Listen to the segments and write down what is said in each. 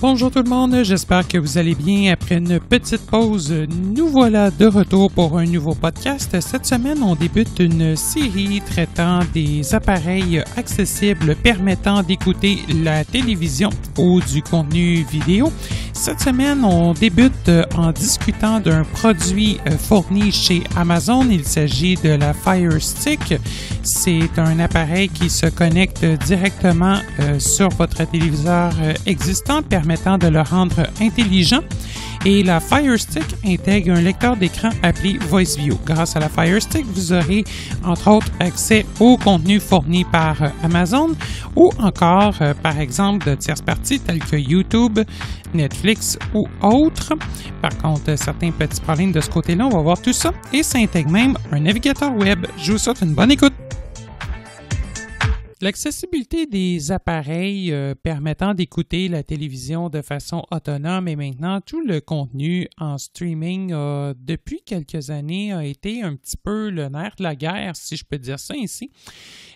Bonjour tout le monde, j'espère que vous allez bien. Après une petite pause, nous voilà de retour pour un nouveau podcast. Cette semaine, on débute une série traitant des appareils accessibles permettant d'écouter la télévision ou du contenu vidéo. Cette semaine, on débute euh, en discutant d'un produit euh, fourni chez Amazon. Il s'agit de la Fire Stick. C'est un appareil qui se connecte directement euh, sur votre téléviseur existant, permettant de le rendre intelligent. Et la Fire Stick intègre un lecteur d'écran appelé VoiceView. Grâce à la Fire Stick, vous aurez entre autres accès aux contenus fourni par euh, Amazon ou encore euh, par exemple de tierces parties telles que YouTube, Netflix ou autres. Par contre, certains petits problèmes de ce côté-là, on va voir tout ça et ça intègre même un navigateur web. Je vous souhaite une bonne écoute. L'accessibilité des appareils euh, permettant d'écouter la télévision de façon autonome et maintenant tout le contenu en streaming depuis quelques années a été un petit peu le nerf de la guerre, si je peux dire ça ainsi.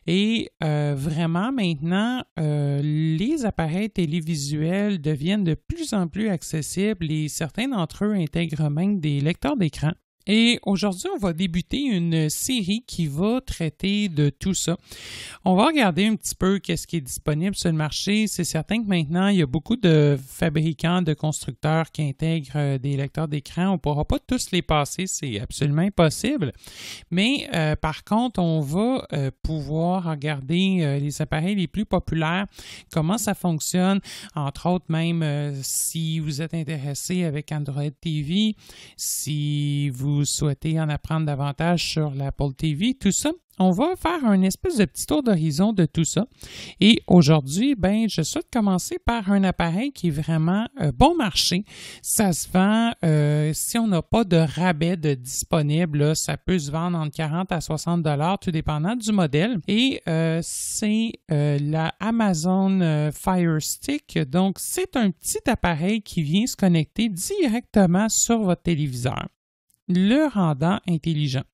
Et euh, vraiment maintenant, euh, les appareils télévisuels deviennent de plus en plus accessibles et certains d'entre eux intègrent même des lecteurs d'écran. Et aujourd'hui, on va débuter une série qui va traiter de tout ça. On va regarder un petit peu qu'est-ce qui est disponible sur le marché. C'est certain que maintenant, il y a beaucoup de fabricants, de constructeurs qui intègrent euh, des lecteurs d'écran. On ne pourra pas tous les passer, c'est absolument impossible. Mais euh, par contre, on va euh, pouvoir regarder les appareils les plus populaires, comment ça fonctionne, entre autres même si vous êtes intéressé avec Android TV, si vous vous souhaitez en apprendre davantage sur l'Apple TV, tout ça, on va faire un espèce de petit tour d'horizon de tout ça. Et aujourd'hui, ben, je souhaite commencer par un appareil qui est vraiment euh, bon marché. Ça se vend, euh, si on n'a pas de rabais de disponible, ça peut se vendre entre 40 à 60 dollars, tout dépendant du modèle. Et euh, c'est la Amazon Fire Stick. Donc, c'est un petit appareil qui vient se connecter directement sur votre téléviseur le rendant intelligent.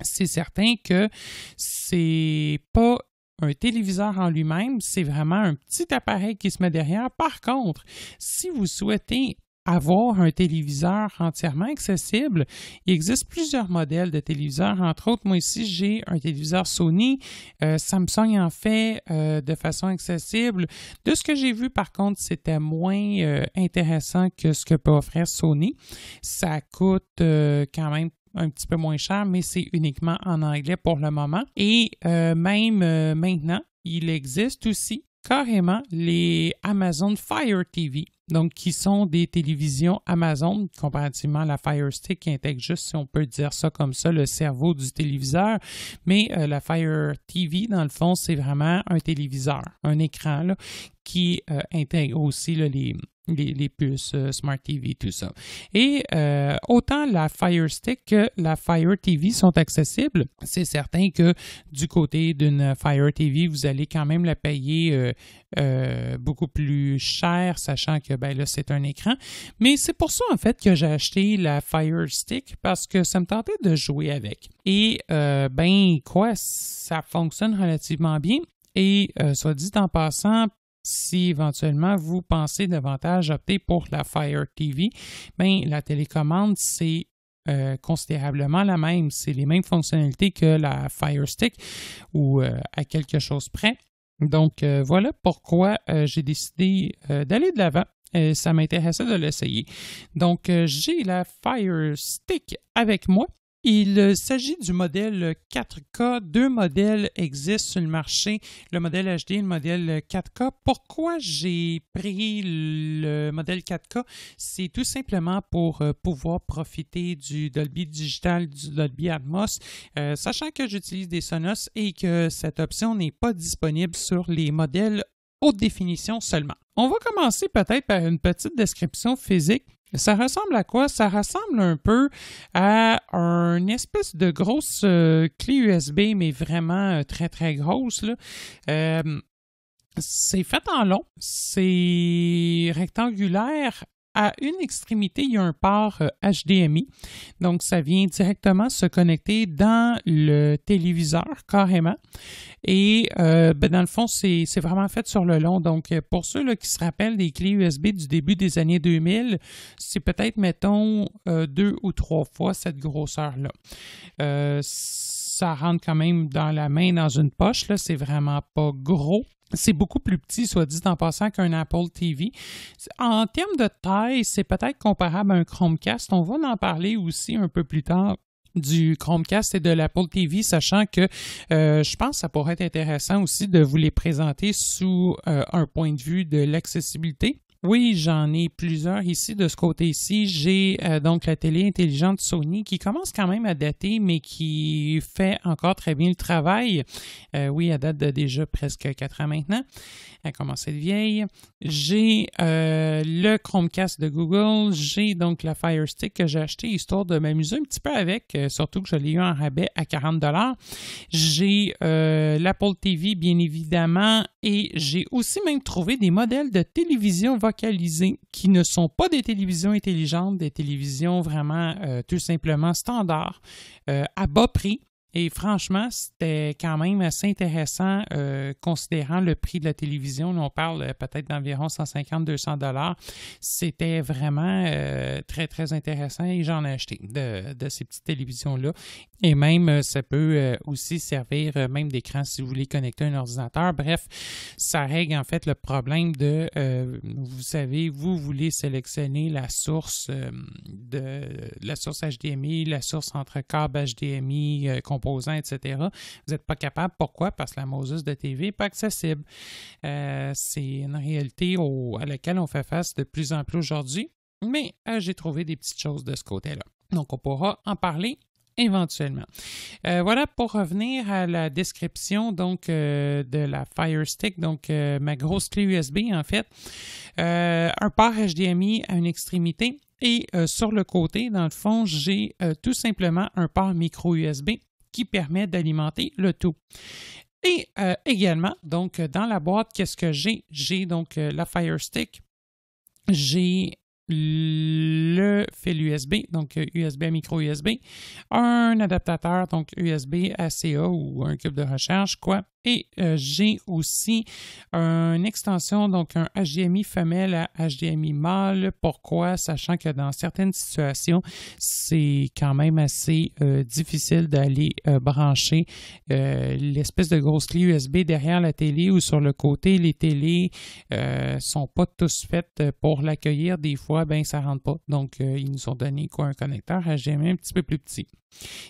C'est certain que c'est pas un téléviseur en lui-même, c'est vraiment un petit appareil qui se met derrière. Par contre, si vous souhaitez avoir un téléviseur entièrement accessible, il existe plusieurs modèles de téléviseurs. Entre autres, moi ici, j'ai un téléviseur Sony. Euh, Samsung en fait euh, de façon accessible. De ce que j'ai vu, par contre, c'était moins euh, intéressant que ce que peut offrir Sony. Ça coûte quand même un petit peu moins cher, mais c'est uniquement en anglais pour le moment. Et même maintenant, il existe aussi carrément les Amazon Fire TV donc qui sont des télévisions Amazon, comparativement à la Fire Stick qui intègre juste, si on peut dire ça comme ça, le cerveau du téléviseur. Mais euh, la Fire TV, dans le fond, c'est vraiment un téléviseur, un écran là, qui euh, intègre aussi là, les, les, puces euh, Smart TV, tout ça. Et euh, autant la Fire Stick que la Fire TV sont accessibles. C'est certain que du côté d'une Fire TV, vous allez quand même la payer euh, beaucoup plus cher, sachant que ben là, c'est un écran. Mais c'est pour ça, en fait, que j'ai acheté la Fire Stick parce que ça me tentait de jouer avec. Et ben quoi, ça fonctionne relativement bien. Et soit dit en passant, si éventuellement vous pensez davantage opter pour la Fire TV, bien, la télécommande, c'est euh, considérablement la même. C'est les mêmes fonctionnalités que la Fire Stick ou euh, à quelque chose près. Donc euh, voilà pourquoi j'ai décidé d'aller de l'avant. ça m'intéressait de l'essayer. Donc j'ai la Fire Stick avec moi il euh, s'agit du modèle 4K. Deux modèles existent sur le marché, le modèle HD et le modèle 4K. Pourquoi j'ai pris le modèle 4K? C'est tout simplement pour euh, pouvoir profiter du Dolby Digital, du Dolby Atmos, euh, sachant que j'utilise des Sonos et que cette option n'est pas disponible sur les modèles haute définition seulement. On va commencer peut-être par une petite description physique ça ressemble à quoi? Ça ressemble un peu à une espèce de grosse euh, clé USB, mais vraiment euh, très très grosse. Là. Euh, c'est fait en long, c'est rectangulaire à une extrémité, il y a un port HDMI. Euh, Donc, ça vient directement se connecter dans le téléviseur carrément. Et euh, ben, dans le fond, c'est vraiment fait sur le long. Donc, euh, pour ceux qui se rappellent des clés USB du début des années 2000, c'est peut-être, mettons, deux ou trois fois cette grosseur-là. ça rentre quand même dans la main, dans une poche. C'est vraiment pas gros. C'est beaucoup plus petit, soit dit en passant, qu'un Apple TV. En termes de taille, c'est peut-être comparable à un Chromecast. On va en parler aussi un peu plus tard du Chromecast et de l'Apple TV, sachant que euh, je pense que ça pourrait être intéressant aussi de vous les présenter sous euh, un point de vue de l'accessibilité. Oui, j'en ai plusieurs ici de ce côté-ci. J'ai euh, donc la télé intelligente Sony qui commence quand même à dater, mais qui fait encore très bien le travail. Euh, oui, elle date de déjà presque 4 ans maintenant. Elle commence à être vieille. J'ai euh, le Chromecast de Google. J'ai donc la Fire Stick que j'ai acheté histoire de m'amuser un petit peu avec, surtout que je l'ai eu en rabais à 40 J'ai l'Apple TV, bien évidemment, et j'ai aussi même trouvé des modèles de télévision qui ne sont pas des télévisions intelligentes, des télévisions vraiment euh, tout simplement standard, euh, à bas prix, et franchement, c'était quand même assez intéressant euh, considérant le prix de la télévision. on parle euh, peut-être d'environ 150-200 dollars. C'était vraiment euh, très, très intéressant et j'en ai acheté de, de ces petites télévisions-là. Et même, ça peut aussi servir même d'écran si vous voulez connecter un ordinateur. Bref, ça règle en fait le problème de, vous savez, vous voulez sélectionner la source de la source HDMI, la source entre câble HDMI, composants, etc. Vous n'êtes pas capable. Pourquoi? Parce que la Moses de TV n'est pas accessible. Euh, c'est une réalité à laquelle on fait face de plus en plus aujourd'hui. Mais euh, j'ai trouvé des petites choses de ce côté-là. Donc, on pourra en parler éventuellement. Euh, voilà pour revenir à la description donc de la Fire Stick, donc ma grosse clé USB en fait, un port HDMI à une extrémité et sur le côté, dans le fond, j'ai tout simplement un port micro USB qui permet d'alimenter le tout. Et euh, également, donc, dans la boîte, qu'est-ce que j'ai? J'ai donc euh, la Fire Stick, j'ai le fil USB, donc USB euh, micro USB, un adaptateur, donc USB à ou un cube de recharge, quoi, et euh, j'ai aussi une extension, donc un HDMI femelle à HDMI mâle. Pourquoi? Sachant que dans certaines situations, c'est quand même assez euh, difficile d'aller euh, brancher l'espèce de grosse clé USB derrière la télé ou sur le côté. Les télés sont pas tous faites pour l'accueillir. Des fois, ben ça rentre pas. Donc, ils nous ont donné quoi, un connecteur HDMI un petit peu plus petit.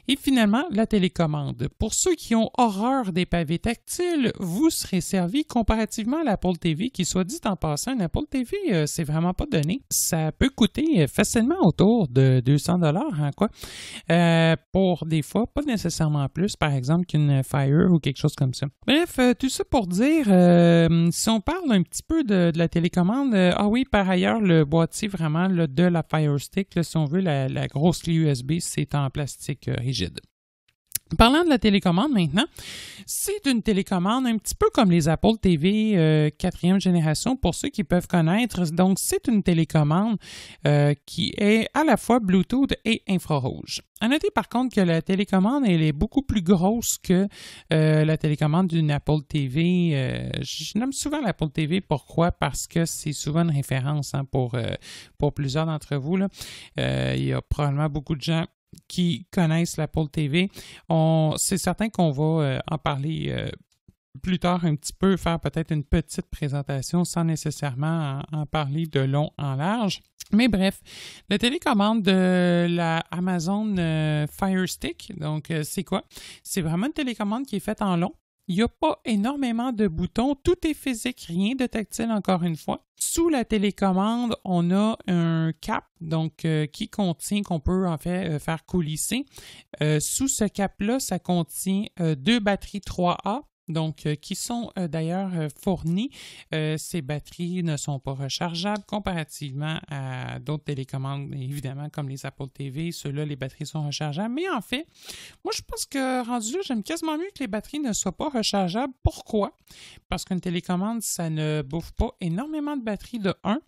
Et finalement, la télécommande. Pour ceux qui ont horreur des pavés tactiles, vous serez servi comparativement à l'Apple TV, qui soit dit en passant, un Apple TV, euh, c'est vraiment pas donné. Ça peut coûter euh, facilement autour de 200 dollars, hein, quoi. Euh, pour des fois, pas nécessairement plus, par exemple, qu'une Fire ou quelque chose comme ça. Bref, tout ça pour dire, si on parle un petit peu de, la télécommande, ah oui, par ailleurs, le boîtier vraiment de la Fire Stick, si on veut, la, la grosse clé USB, c'est en plastique euh, rigide. Parlant de la télécommande maintenant, c'est une télécommande un petit peu comme les Apple TV euh, quatrième génération pour ceux qui peuvent connaître. Donc, c'est une télécommande euh, qui est à la fois Bluetooth et infrarouge. À noter par contre que la télécommande, elle est beaucoup plus grosse que la télécommande d'une Apple TV. je nomme souvent l'Apple TV. Pourquoi? Parce que c'est souvent une référence hein, pour, pour plusieurs d'entre vous. Là. il y a probablement beaucoup de gens qui connaissent la Pôle TV. C'est certain qu'on va euh, en parler euh, plus tard un petit peu, faire peut-être une petite présentation sans nécessairement en, parler de long en large. Mais bref, la télécommande de la Amazon euh, Fire Stick, donc c'est quoi? C'est vraiment une télécommande qui est faite en long. Il n'y a pas énormément de boutons. Tout est physique, rien de tactile encore une fois. Sous la télécommande, on a un cap donc euh, qui contient qu'on peut en fait euh, faire coulisser. Euh, sous ce cap-là, ça contient deux batteries 3A donc euh, qui sont euh, d'ailleurs euh, fournies. ces batteries ne sont pas rechargeables comparativement à d'autres télécommandes, évidemment, comme les Apple TV. Ceux-là, les batteries sont rechargeables. Mais en fait, moi, je pense que rendu là, j'aime quasiment mieux que les batteries ne soient pas rechargeables. Pourquoi? Parce qu'une télécommande, ça ne bouffe pas énormément de batteries de 1.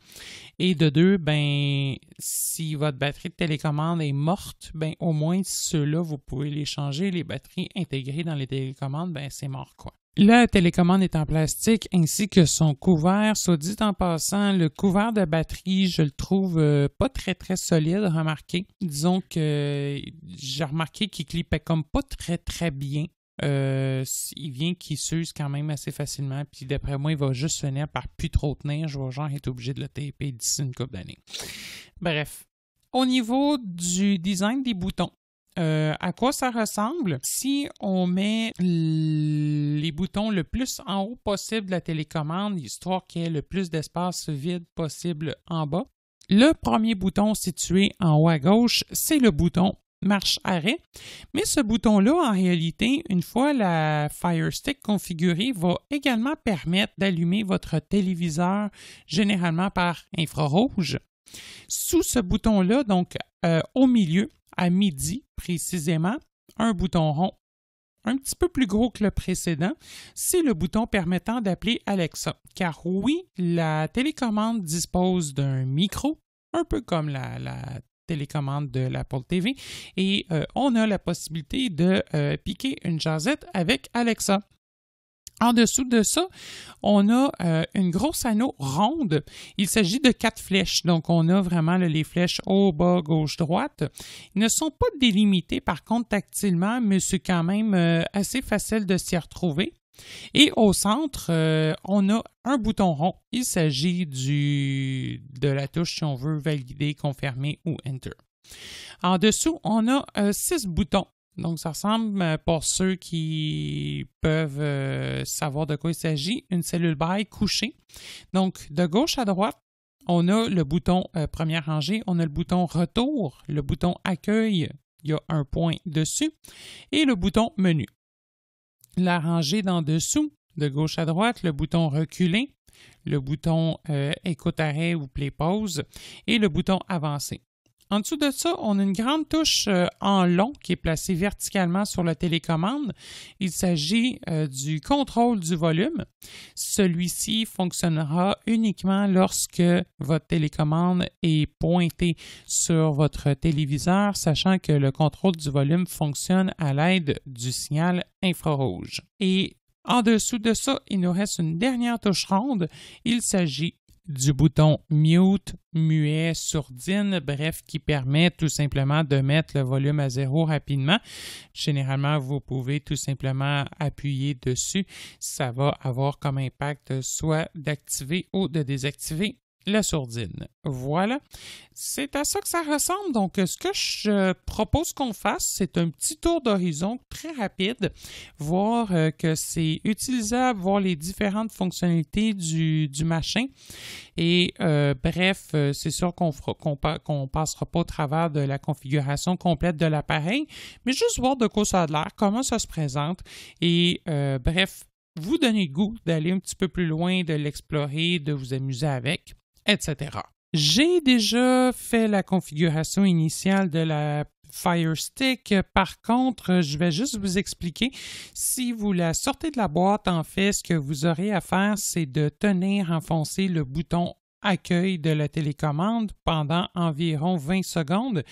Et de 2, ben, si votre batterie de télécommande est morte, ben, au moins ceux-là, vous pouvez les changer. Les batteries intégrées dans les télécommandes, ben, c'est mort, quoi. La télécommande est en plastique ainsi que son couvert. Soit dit en passant, le couvert de batterie, je le trouve euh, pas très très solide, remarquez. Disons que j'ai remarqué qu'il clipait comme pas très très bien. Euh, il vient qu'il s'use quand même assez facilement, puis d'après moi, il va juste finir par plus trop tenir. Je vais genre être obligé de le taper d'ici une couple d'années. Bref. Au niveau du design des boutons, euh, à quoi ça ressemble si on met les boutons le plus en haut possible de la télécommande, histoire qu'il y ait le plus d'espace vide possible en bas. Le premier bouton situé en haut à gauche, c'est le bouton marche-arrêt. Mais ce bouton-là, en réalité, une fois la Fire Stick configurée, va également permettre d'allumer votre téléviseur, généralement par infrarouge. Sous ce bouton-là, donc euh, au milieu, à midi précisément, un bouton rond, un petit peu plus gros que le précédent, c'est le bouton permettant d'appeler Alexa. Car oui, la télécommande dispose d'un micro, un peu comme la, télécommande de l'Apple TV, et euh, on a la possibilité de euh, piquer une jasette avec Alexa. En dessous de ça, on a euh, une grosse anneau ronde. Il s'agit de quatre flèches. Donc, on a vraiment les flèches haut, bas, gauche, droite. Ils ne sont pas délimités par contre tactilement, mais c'est quand même euh, assez facile de s'y retrouver. Et au centre, euh, on a un bouton rond. Il s'agit de la touche si on veut valider, confirmer ou enter. En dessous, on a six boutons donc, ça ressemble, euh, pour ceux qui peuvent euh, savoir de quoi il s'agit, une cellule by couchée. Donc, de gauche à droite, on a le bouton euh, première rangée, on a le bouton retour, le bouton accueil, il y a un point dessus, et le bouton menu. La rangée d'en dessous, de gauche à droite, le bouton reculer, le bouton écoute arrêt ou play pause et le bouton avancer. En dessous de ça, on a une grande touche euh, en long qui est placée verticalement sur la télécommande. Il s'agit euh, du contrôle du volume. Celui-ci fonctionnera uniquement lorsque votre télécommande est pointée sur votre téléviseur, sachant que le contrôle du volume fonctionne à l'aide du signal infrarouge. Et en dessous de ça, il nous reste une dernière touche ronde. Il s'agit du bouton mute, muet, sourdine, bref, qui permet tout simplement de mettre le volume à zéro rapidement. Généralement, vous pouvez tout simplement appuyer dessus. Ça va avoir comme impact soit d'activer ou de désactiver la sourdine. Voilà. C'est à ça que ça ressemble. Donc, ce que je propose qu'on fasse, c'est un petit tour d'horizon très rapide, voir euh, que c'est utilisable, voir les différentes fonctionnalités du, machin. Et euh, bref, euh, c'est sûr qu'on ne passera pas au travers de la configuration complète de l'appareil, mais juste voir de quoi ça a l'air, comment ça se présente. Et bref, vous donner goût d'aller un petit peu plus loin, de l'explorer, de vous amuser avec etc. J'ai déjà fait la configuration initiale de la Fire Stick. Par contre, je vais juste vous expliquer. Si vous la sortez de la boîte, en fait, ce que vous aurez à faire, c'est de tenir enfoncé le bouton accueil de la télécommande pendant environ 20 secondes.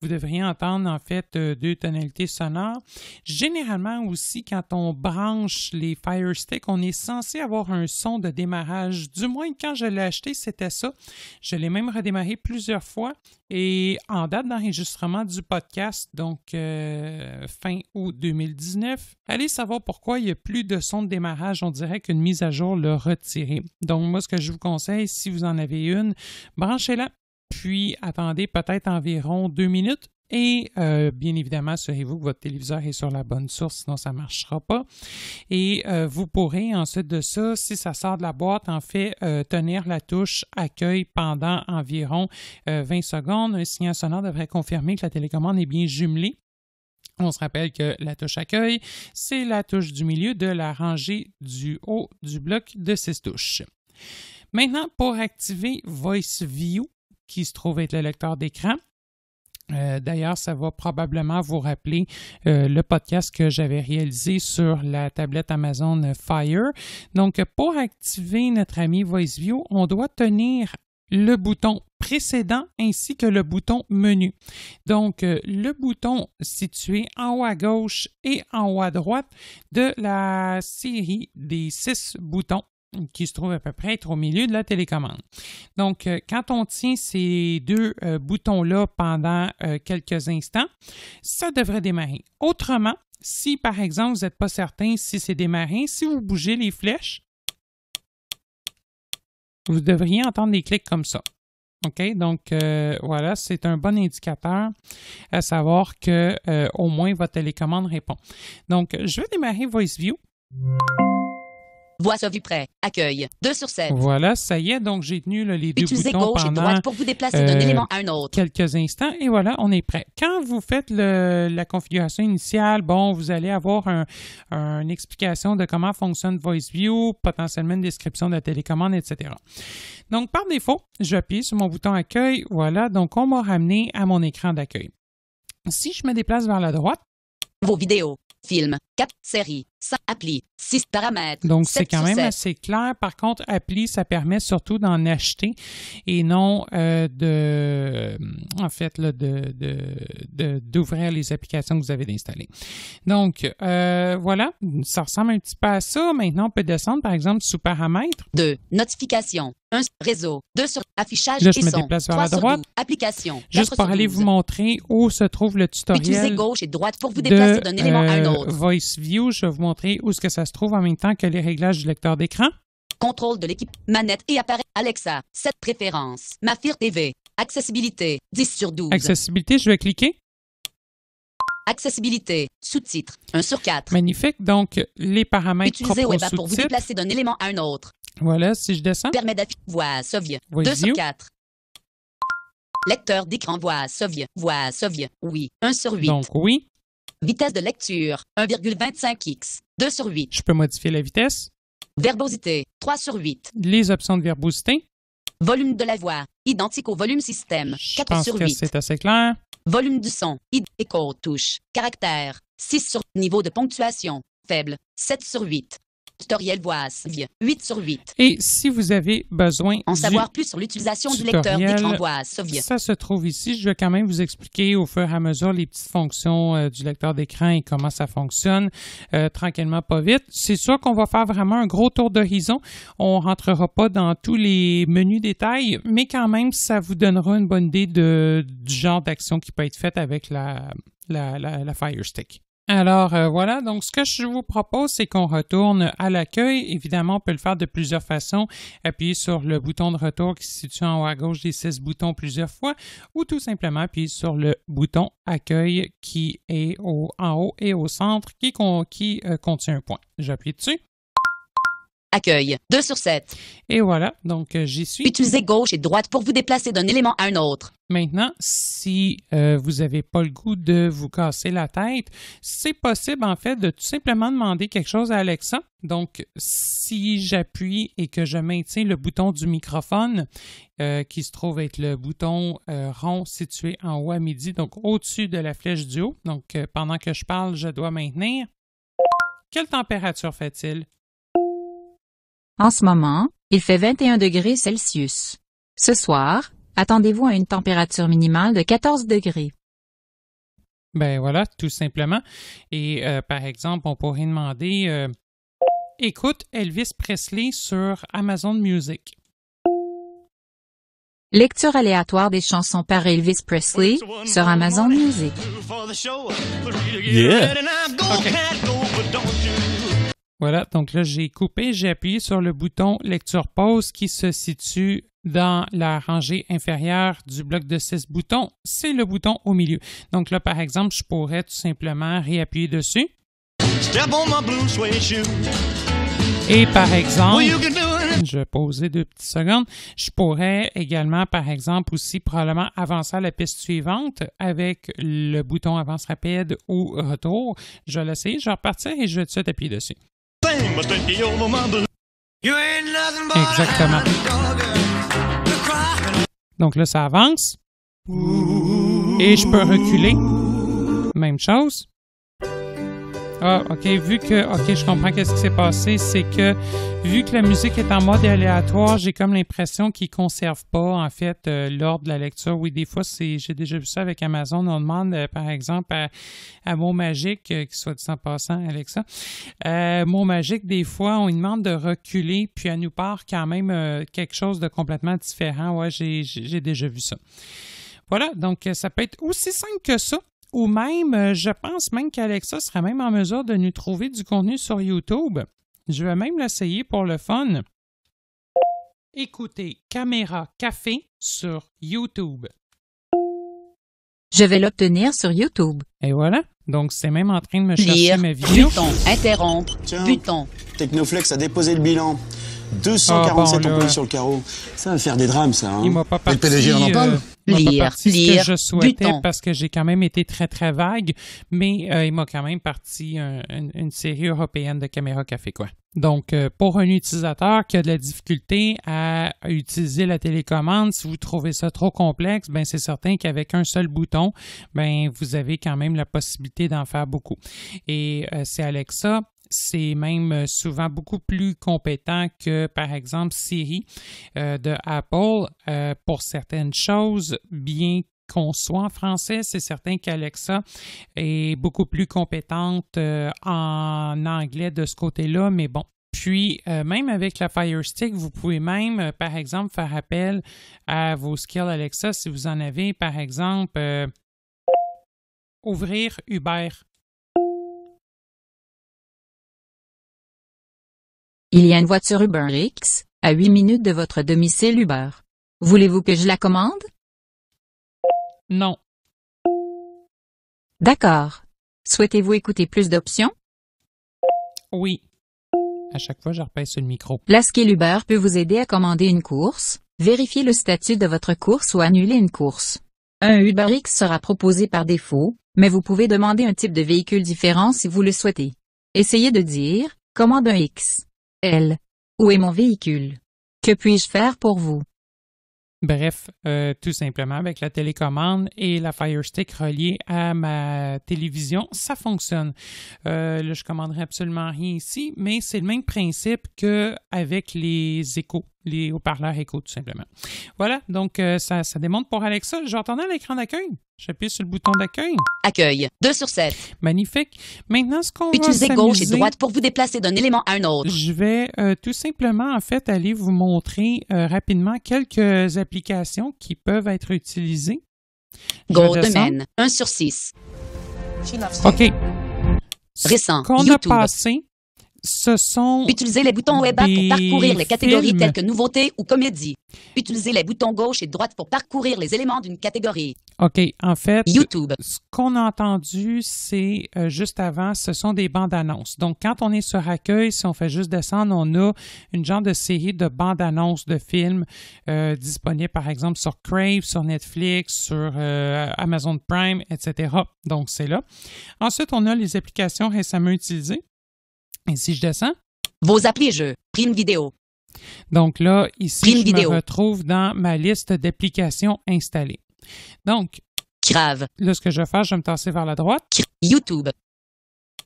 Vous devriez entendre en fait euh, deux tonalités sonores. Généralement aussi, quand on branche les Fire Stick, on est censé avoir un son de démarrage. Du moins, quand je l'ai acheté, c'était ça. Je l'ai même redémarré plusieurs fois et en date d'enregistrement du podcast, donc euh, fin août 2019, allez savoir pourquoi il n'y a plus de son de démarrage. On dirait qu'une mise à jour l'a retiré. Donc moi, ce que je vous conseille, si vous en avez une, branchez-la, puis attendez peut-être environ deux minutes. Et euh, bien évidemment, assurez-vous que votre téléviseur est sur la bonne source, sinon ça ne marchera pas. Et euh, vous pourrez ensuite de ça, si ça sort de la boîte, en fait, euh, tenir la touche accueil pendant environ 20 secondes. Un signal sonore devrait confirmer que la télécommande est bien jumelée on se rappelle que la touche accueil, c'est la touche du milieu de la rangée du haut du bloc de six touches. Maintenant, pour activer Voice VoiceView, qui se trouve être le lecteur d'écran, euh, D'ailleurs, ça va probablement vous rappeler euh, le podcast que j'avais réalisé sur la tablette Amazon Fire. Donc, pour activer notre ami VoiceView, on doit tenir le bouton précédent ainsi que le bouton menu. Donc, euh, le bouton situé en haut à gauche et en haut à droite de la série des six boutons qui se trouve à peu près être au milieu de la télécommande. Donc, euh, quand on tient ces deux euh, boutons-là pendant euh, quelques instants, ça devrait démarrer. Autrement, si par exemple vous n'êtes pas certain si c'est démarré, si vous bougez les flèches, vous devriez entendre des clics comme ça. OK? Donc, voilà, c'est un bon indicateur à savoir que au moins votre télécommande répond. Donc, je vais démarrer VoiceView. Voix sur vue Accueil. 2 sur 7. Voilà, ça y est. Donc, j'ai tenu les deux boutons gauche pendant, et droite pour vous déplacer d'un euh, à un Quelques instants. Et voilà, on est prêt. Quand vous faites la configuration initiale, bon, vous allez avoir une explication de comment fonctionne VoiceView, potentiellement une description de la télécommande, etc. Donc, par défaut, j'appuie sur mon bouton accueil. Voilà, donc on m'a ramené à mon écran d'accueil. Si je me déplace vers la droite, vos vidéos, films, cap, séries, 5, appli, 6 paramètres. Donc, c'est quand même assez clair. Par contre, appli, ça permet surtout d'en acheter et non euh, de, euh, en fait, de, d'ouvrir les applications que vous avez installées. Donc, euh, voilà, ça ressemble un petit peu à ça. Maintenant, on peut descendre, par exemple, sous paramètres. 2. Notification. 1 réseau, 2 sur affichage je me déplace vers la droite. application. Juste pour aller vous montrer où se trouve le tutoriel. Utilisez gauche et droite pour vous déplacer d'un élément à un autre. Voice View, je vais vous montrer où ce que ça se trouve en même temps que les réglages du lecteur d'écran. Contrôle de l'équipe, manette et appareil Alexa, cette préférence, Mafir TV, accessibilité, 10 sur 12. Accessibilité, je vais cliquer. Accessibilité, sous-titres, 1 sur 4. Magnifique, donc les paramètres Utiliser propres web pour vous déplacer d'un élément à un autre. Voilà, si je descends. Permet d'afficher voix Sovie, 2 sur 4. Lecteur d'écran voix Sovie, voix Sovie, oui, 1 sur 8. Donc oui. Vitesse de lecture, 1,25x, 2 sur 8. Je peux modifier la vitesse. Verbosité, 3 sur 8. Les options de verbosité. Volume de la voix, identique au volume système, 4 sur 8. C'est assez clair. Volume du son, identique touche, Caractère, 6 sur niveau de ponctuation, faible, 7 sur 8 tutoriel sur 8. Et si vous avez besoin en savoir plus sur l'utilisation du lecteur d'écran Ça se trouve ici. Je vais quand même vous expliquer au fur et à mesure les petites fonctions euh, du lecteur d'écran et comment ça fonctionne euh, tranquillement, pas vite. C'est sûr qu'on va faire vraiment un gros tour d'horizon. On rentrera pas dans tous les menus détails, mais quand même, ça vous donnera une bonne idée du genre d'action qui peut être faite avec la, la, alors euh, voilà, donc ce que je vous propose, c'est qu'on retourne à l'accueil. Évidemment, on peut le faire de plusieurs façons. Appuyez sur le bouton de retour qui se situe en haut à gauche des six boutons plusieurs fois ou tout simplement appuyer sur le bouton accueil qui est au, en haut et au centre qui, qui euh, contient un point. J'appuie dessus accueil. 2 sur 7. Et voilà, donc euh, j'y suis. Utilisez gauche et droite pour vous déplacer d'un élément à un autre. Maintenant, si euh, vous n'avez pas le goût de vous casser la tête, c'est possible en fait de tout simplement demander quelque chose à Alexa. Donc, si j'appuie et que je maintiens le bouton du microphone, euh, qui se trouve être le bouton rond situé en haut à midi, donc au-dessus de la flèche du haut, donc pendant que je parle, je dois maintenir. Quelle température fait-il? En ce moment, il fait 21 degrés Celsius. Ce soir, attendez-vous à une température minimale de 14 degrés. Ben voilà, tout simplement. Et euh, par exemple, on pourrait demander euh, Écoute Elvis Presley sur Amazon Music. Lecture aléatoire des chansons par Elvis Presley sur Amazon Music. Voilà, donc là j'ai coupé, j'ai appuyé sur le bouton lecture pause qui se situe dans la rangée inférieure du bloc de 6 boutons. C'est le bouton au milieu. Donc là par exemple, je pourrais tout simplement réappuyer dessus. Et par exemple, je vais poser deux petites secondes, je pourrais également, par exemple, aussi probablement avancer à la piste suivante avec le bouton avance rapide ou retour. Je vais l'essayer, je vais repartir et je vais tout de suite appuyer dessus. Exactement. Donc là, ça avance. Et je peux reculer. Même chose. Ah, OK. Vu que. OK, je comprends qu'est-ce qui s'est passé. C'est que, vu que la musique est en mode aléatoire, j'ai comme l'impression qu'il conserve pas, en fait, euh, l'ordre de la lecture. Oui, des fois, c'est, j'ai déjà vu ça avec Amazon. On demande, euh, par exemple, à, Mot Magique, euh, qui soit dit en passant, Alexa. Mot Magique, des fois, on lui demande de reculer, puis elle nous part quand même quelque chose de complètement différent. Ouais, j'ai, j'ai déjà vu ça. Voilà, donc ça peut être aussi simple que ça ou même, euh, je pense même qu'Alexa serait même en mesure de nous trouver du contenu sur YouTube. Je vais même l'essayer pour le fun. Écoutez Caméra Café sur YouTube. Je vais l'obtenir sur YouTube. Et voilà. Donc, c'est même en train de me chercher ma mes vidéos. Buton, interrompre, Technoflex a déposé le bilan. 247 ah, bah, oh, sur le carreau. Ça va faire des drames, ça. Hein. Il m'a pas euh, parti, ce que je souhaitais parce que j'ai quand même été très, très vague, mais euh, il m'a quand même parti une série européenne de caméras café, quoi. Donc, euh, pour un utilisateur qui a de la difficulté à utiliser la télécommande, si vous trouvez ça trop complexe, ben c'est certain qu'avec un seul bouton, ben vous avez quand même la possibilité d'en faire beaucoup. Et c'est Alexa c'est même euh, souvent beaucoup plus compétent que, par exemple, Siri euh, de Apple euh, pour certaines choses, bien qu'on soit en français. C'est certain qu'Alexa est beaucoup plus compétente en anglais de ce côté-là, mais bon, puis, même avec la Fire Stick, vous pouvez même, par exemple, faire appel à vos skills Alexa si vous en avez, par exemple, ouvrir Uber. Il y a une voiture Uber X, à 8 minutes de votre domicile Uber. Voulez-vous que je la commande? Non. D'accord. Souhaitez-vous écouter plus d'options? Oui. À chaque fois, je repasse le micro. Lasky Uber peut vous aider à commander une course, vérifier le statut de votre course ou annuler une course. Un Uber X sera proposé par défaut, mais vous pouvez demander un type de véhicule différent si vous le souhaitez. Essayez de dire « Commande un X ». Elle. Où est mon véhicule? Que puis-je faire pour vous? Bref, euh, tout simplement avec la télécommande et la Fire Stick reliée à ma télévision, ça fonctionne. Euh, là, je commanderai absolument rien ici, mais c'est le même principe que avec les échos les haut-parleurs écho, tout simplement. Voilà, donc euh, ça, ça démontre pour Alexa. Je l'écran d'accueil. J'appuie sur le bouton d'accueil. Accueil, 2 sur 7. Magnifique. Maintenant, ce qu'on va Utilisez gauche et droite pour vous déplacer d'un élément à un autre. Je vais euh, tout simplement, en fait, aller vous montrer euh, rapidement quelques applications qui peuvent être utilisées. Go domaine, 1 sur 6. OK. Récent, YouTube. qu'on a passé, ce sont. Utilisez les boutons web pour parcourir les catégories telles que nouveautés ou comédie. Utilisez les boutons gauche et droite pour parcourir les éléments d'une catégorie. OK. En fait, ce qu'on a entendu, c'est euh, juste avant, ce sont des bandes annonces. Donc, quand on est sur accueil, si on fait juste descendre, on a une genre de série de bandes annonces de films euh, disponibles, par exemple, sur Crave, sur Netflix, sur euh, Amazon Prime, etc. Donc, c'est là. Ensuite, on a les applications récemment utilisées. Et si je descends? Vos applis jeux, prime vidéo. Donc là, ici, je me retrouve dans ma liste d'applications installées. Donc, Grave. Là, ce que je vais faire, je vais me tasser vers la droite. YouTube.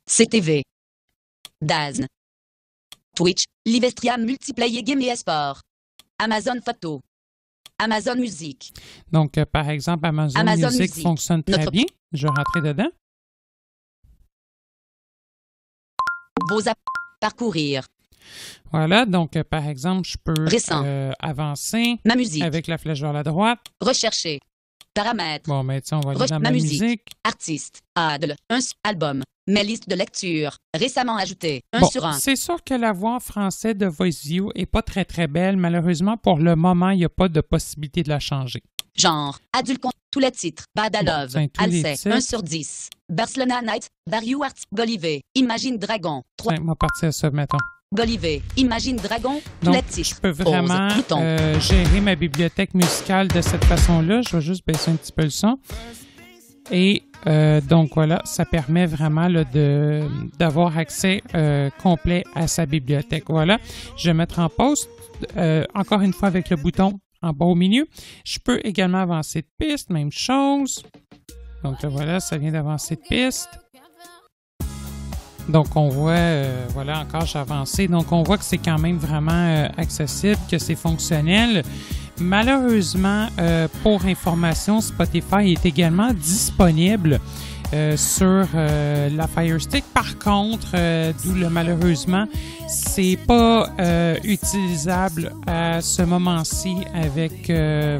CTV. Dazn. Twitch. Livestria Multiplayer Game Esport. Amazon Photo. Amazon Music. Donc, euh, par exemple, Amazon, Music, fonctionne très bien. Je vais rentrer dedans. Vos parcourir. Voilà, donc euh, par exemple, je peux euh, avancer avec la flèche vers la droite. Rechercher. Paramètres. Bon, mais ben, on va aller ma, musique. Artiste. Un album. Mes listes de lecture. Récemment ajoutées. Un sur un. C'est sûr que la voix en français de VoiceView est pas très très belle. Malheureusement, pour le moment, il n'y a pas de possibilité de la changer. Genre, adulte tous les titres, Badalove, bon, 1 ben, sur 10, Barcelona Night, Barrio Arts, Bolivet, Imagine Dragon, 3. on va partir à ça, Imagine Dragon, Donc, titres. Je peux vraiment euh, gérer ma bibliothèque musicale de cette façon-là. Je vais juste baisser un petit peu le son. Et euh, donc voilà, ça permet vraiment de d'avoir accès euh, complet à sa bibliothèque. Voilà, je vais mettre en pause encore une fois avec le bouton en bas au milieu. Je peux également avancer de piste, même chose. Donc voilà, ça vient d'avancer de piste. Donc on voit, euh, voilà encore j'ai avancé, donc on voit que c'est quand même vraiment euh, accessible, que c'est fonctionnel. Malheureusement, euh, pour information, Spotify est également disponible euh, sur euh, la Fire Stick. Par contre, euh, d'où le malheureusement, c'est pas utilisable à ce moment-ci avec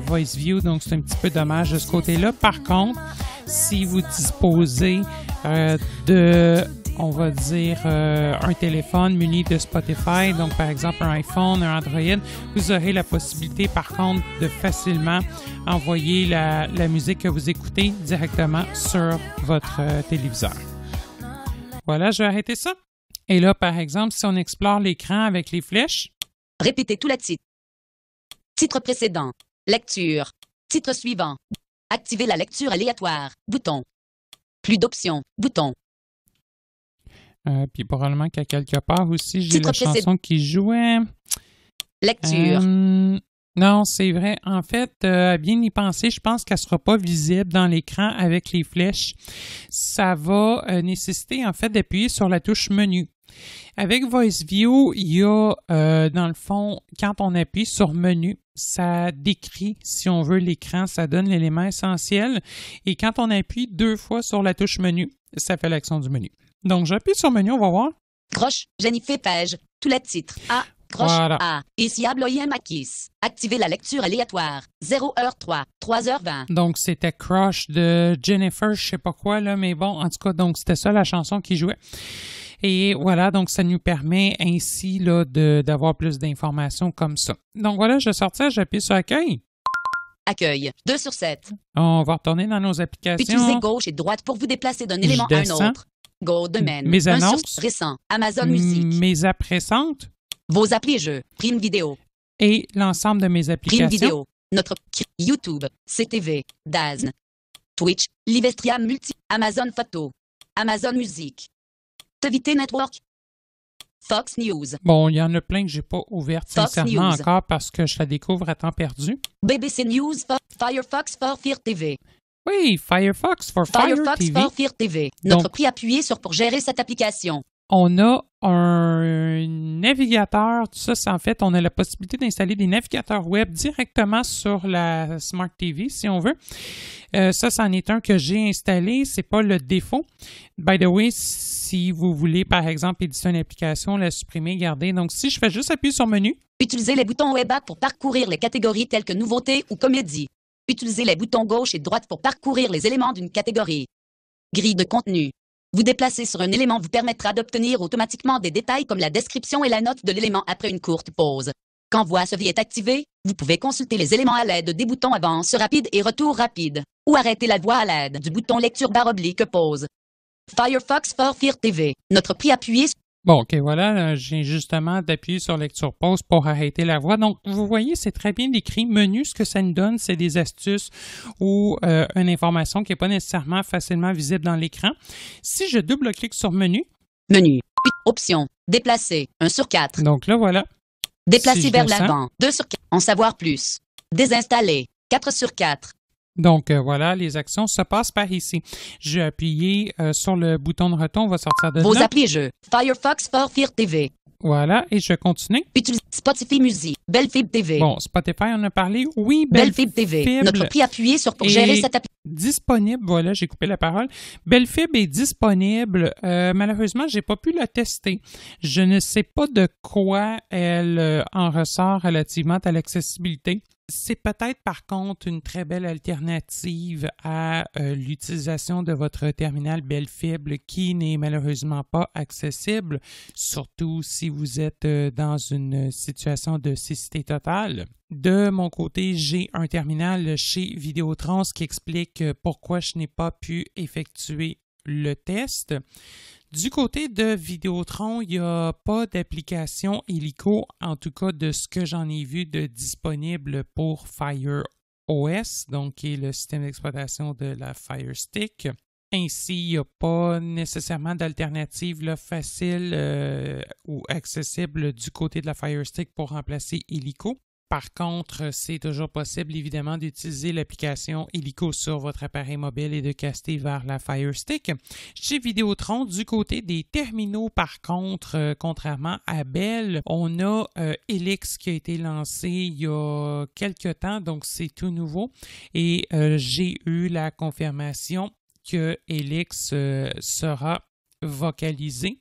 VoiceView, donc c'est un petit peu dommage de ce côté-là. Par contre, si vous disposez de on va dire, euh, un téléphone muni de Spotify, donc par exemple un iPhone, un Android, vous aurez la possibilité par contre de facilement envoyer la, musique que vous écoutez directement sur votre euh, téléviseur. Voilà, je vais arrêter ça. Et là, par exemple, si on explore l'écran avec les flèches. Répétez tout la titre. Titre précédent. Lecture. Titre suivant. Activez la lecture aléatoire. Bouton. Plus d'options. Bouton. Euh, puis probablement qu'à quelque part aussi, j'ai la chanson qui jouait. Lecture. Euh, non, c'est vrai. En fait, euh, à bien y penser, je pense qu'elle sera pas visible dans l'écran avec les flèches. Ça va nécessiter en fait d'appuyer sur la touche menu. Avec VoiceView, il y a dans le fond, quand on appuie sur menu, ça décrit, si on veut, l'écran, ça donne l'élément essentiel. Et quand on appuie deux fois sur la touche menu, ça fait l'action du menu. Donc, j'appuie sur menu, on va voir. Croche, Jennifer Page, tout le titre. A, croche, A, et si Makis. Activer la lecture aléatoire. 0h3, 3h20. Donc, c'était Crush de Jennifer, je sais pas quoi, là, mais bon, en tout cas, donc, c'était ça la chanson qui jouait. Et voilà, donc ça nous permet ainsi là, de, d'avoir plus d'informations comme ça. Donc voilà, je sortais, j'appuie sur Accueil. Accueil, 2 sur 7. On va retourner dans nos applications. Utilisez gauche et droite pour vous déplacer d'un élément à un autre. Mes annonces. Amazon Music. Mes apps récentes. Vos applis jeux. Prime Vidéo. Et l'ensemble de mes applications. Vidéo. Notre YouTube, CTV, Dazn, Twitch, Livestria Multi, Amazon Photo, Amazon Music, TVT Network, Fox News. Bon, il y en a plein que j'ai pas ouvertes sincèrement encore parce que je la découvre à temps perdu. BBC News, Firefox for TV, oui, Firefox for Fire TV. Notre prix appuyé sur pour gérer cette application. On a un navigateur, ça, en fait, on a la possibilité d'installer des navigateurs web directement sur la Smart TV, si on veut. Euh, ça, c'en est un que j'ai installé, c'est pas le défaut. By the way, si vous voulez, par exemple, éditer une application, la supprimer, garder. Donc, si je fais juste appuyer sur menu. Utilisez les boutons web app pour parcourir les catégories telles que nouveautés ou comédie. Utilisez les boutons gauche et droite pour parcourir les éléments d'une catégorie. Grille de contenu. Vous déplacer sur un élément vous permettra d'obtenir automatiquement des détails comme la description et la note de l'élément après une courte pause. Quand Voix Vie est activée, vous pouvez consulter les éléments à l'aide des boutons avance rapide et retour rapide, ou arrêter la voix à l'aide du bouton lecture barre oblique pause. Firefox for Fear TV, notre prix appuyé Bon, OK, voilà, j'ai justement d'appuyer sur lecture pause pour arrêter la voix. Donc, vous voyez, c'est très bien décrit. Menu, ce que ça nous donne, c'est des astuces ou euh, une information qui n'est pas nécessairement facilement visible dans l'écran. Si je double-clique sur menu. Menu, option, déplacer, 1 sur 4. Donc là, voilà. Déplacer vers l'avant, 2 sur 4. En savoir plus. Désinstaller, 4 sur 4. Donc euh, voilà, les actions se passent par ici. J'ai appuyé euh, sur le bouton de retour, on va sortir de Vos Vous et jeux. Firefox for Fire TV. Voilà, et je continue. Spotify Music, Bellfib TV. Bon, Spotify, on a parlé. Oui, Bellfib TV. Notre prix appuyé sur pour gérer cette appli disponible. Voilà, j'ai coupé la parole. Belfib est disponible. malheureusement, malheureusement, j'ai pas pu la tester. Je ne sais pas de quoi elle euh, en ressort relativement à l'accessibilité. C'est peut-être par contre une très belle alternative à euh, l'utilisation de votre terminal Belfib, qui n'est malheureusement pas accessible, surtout si vous êtes euh, dans une situation de cécité totale. De mon côté, j'ai un terminal chez Vidéotrans qui explique euh, pourquoi je n'ai pas pu effectuer le test. Du côté de Vidéotron, il n'y a pas d'application Helico, en tout cas de ce que j'en ai vu de disponible pour Fire OS, donc qui est le système d'exploitation de la Fire Stick. Ainsi, il n'y a pas nécessairement d'alternative facile euh, ou accessible du côté de la Fire Stick pour remplacer Helico. Par contre, c'est toujours possible évidemment d'utiliser l'application Helico sur votre appareil mobile et de caster vers la Fire Stick. Chez Vidéotron, du côté des terminaux, par contre, euh, contrairement à Bell, on a euh, Helix qui a été lancé il y a quelques temps, donc c'est tout nouveau. Et euh, j'ai eu la confirmation que Helix sera vocalisé.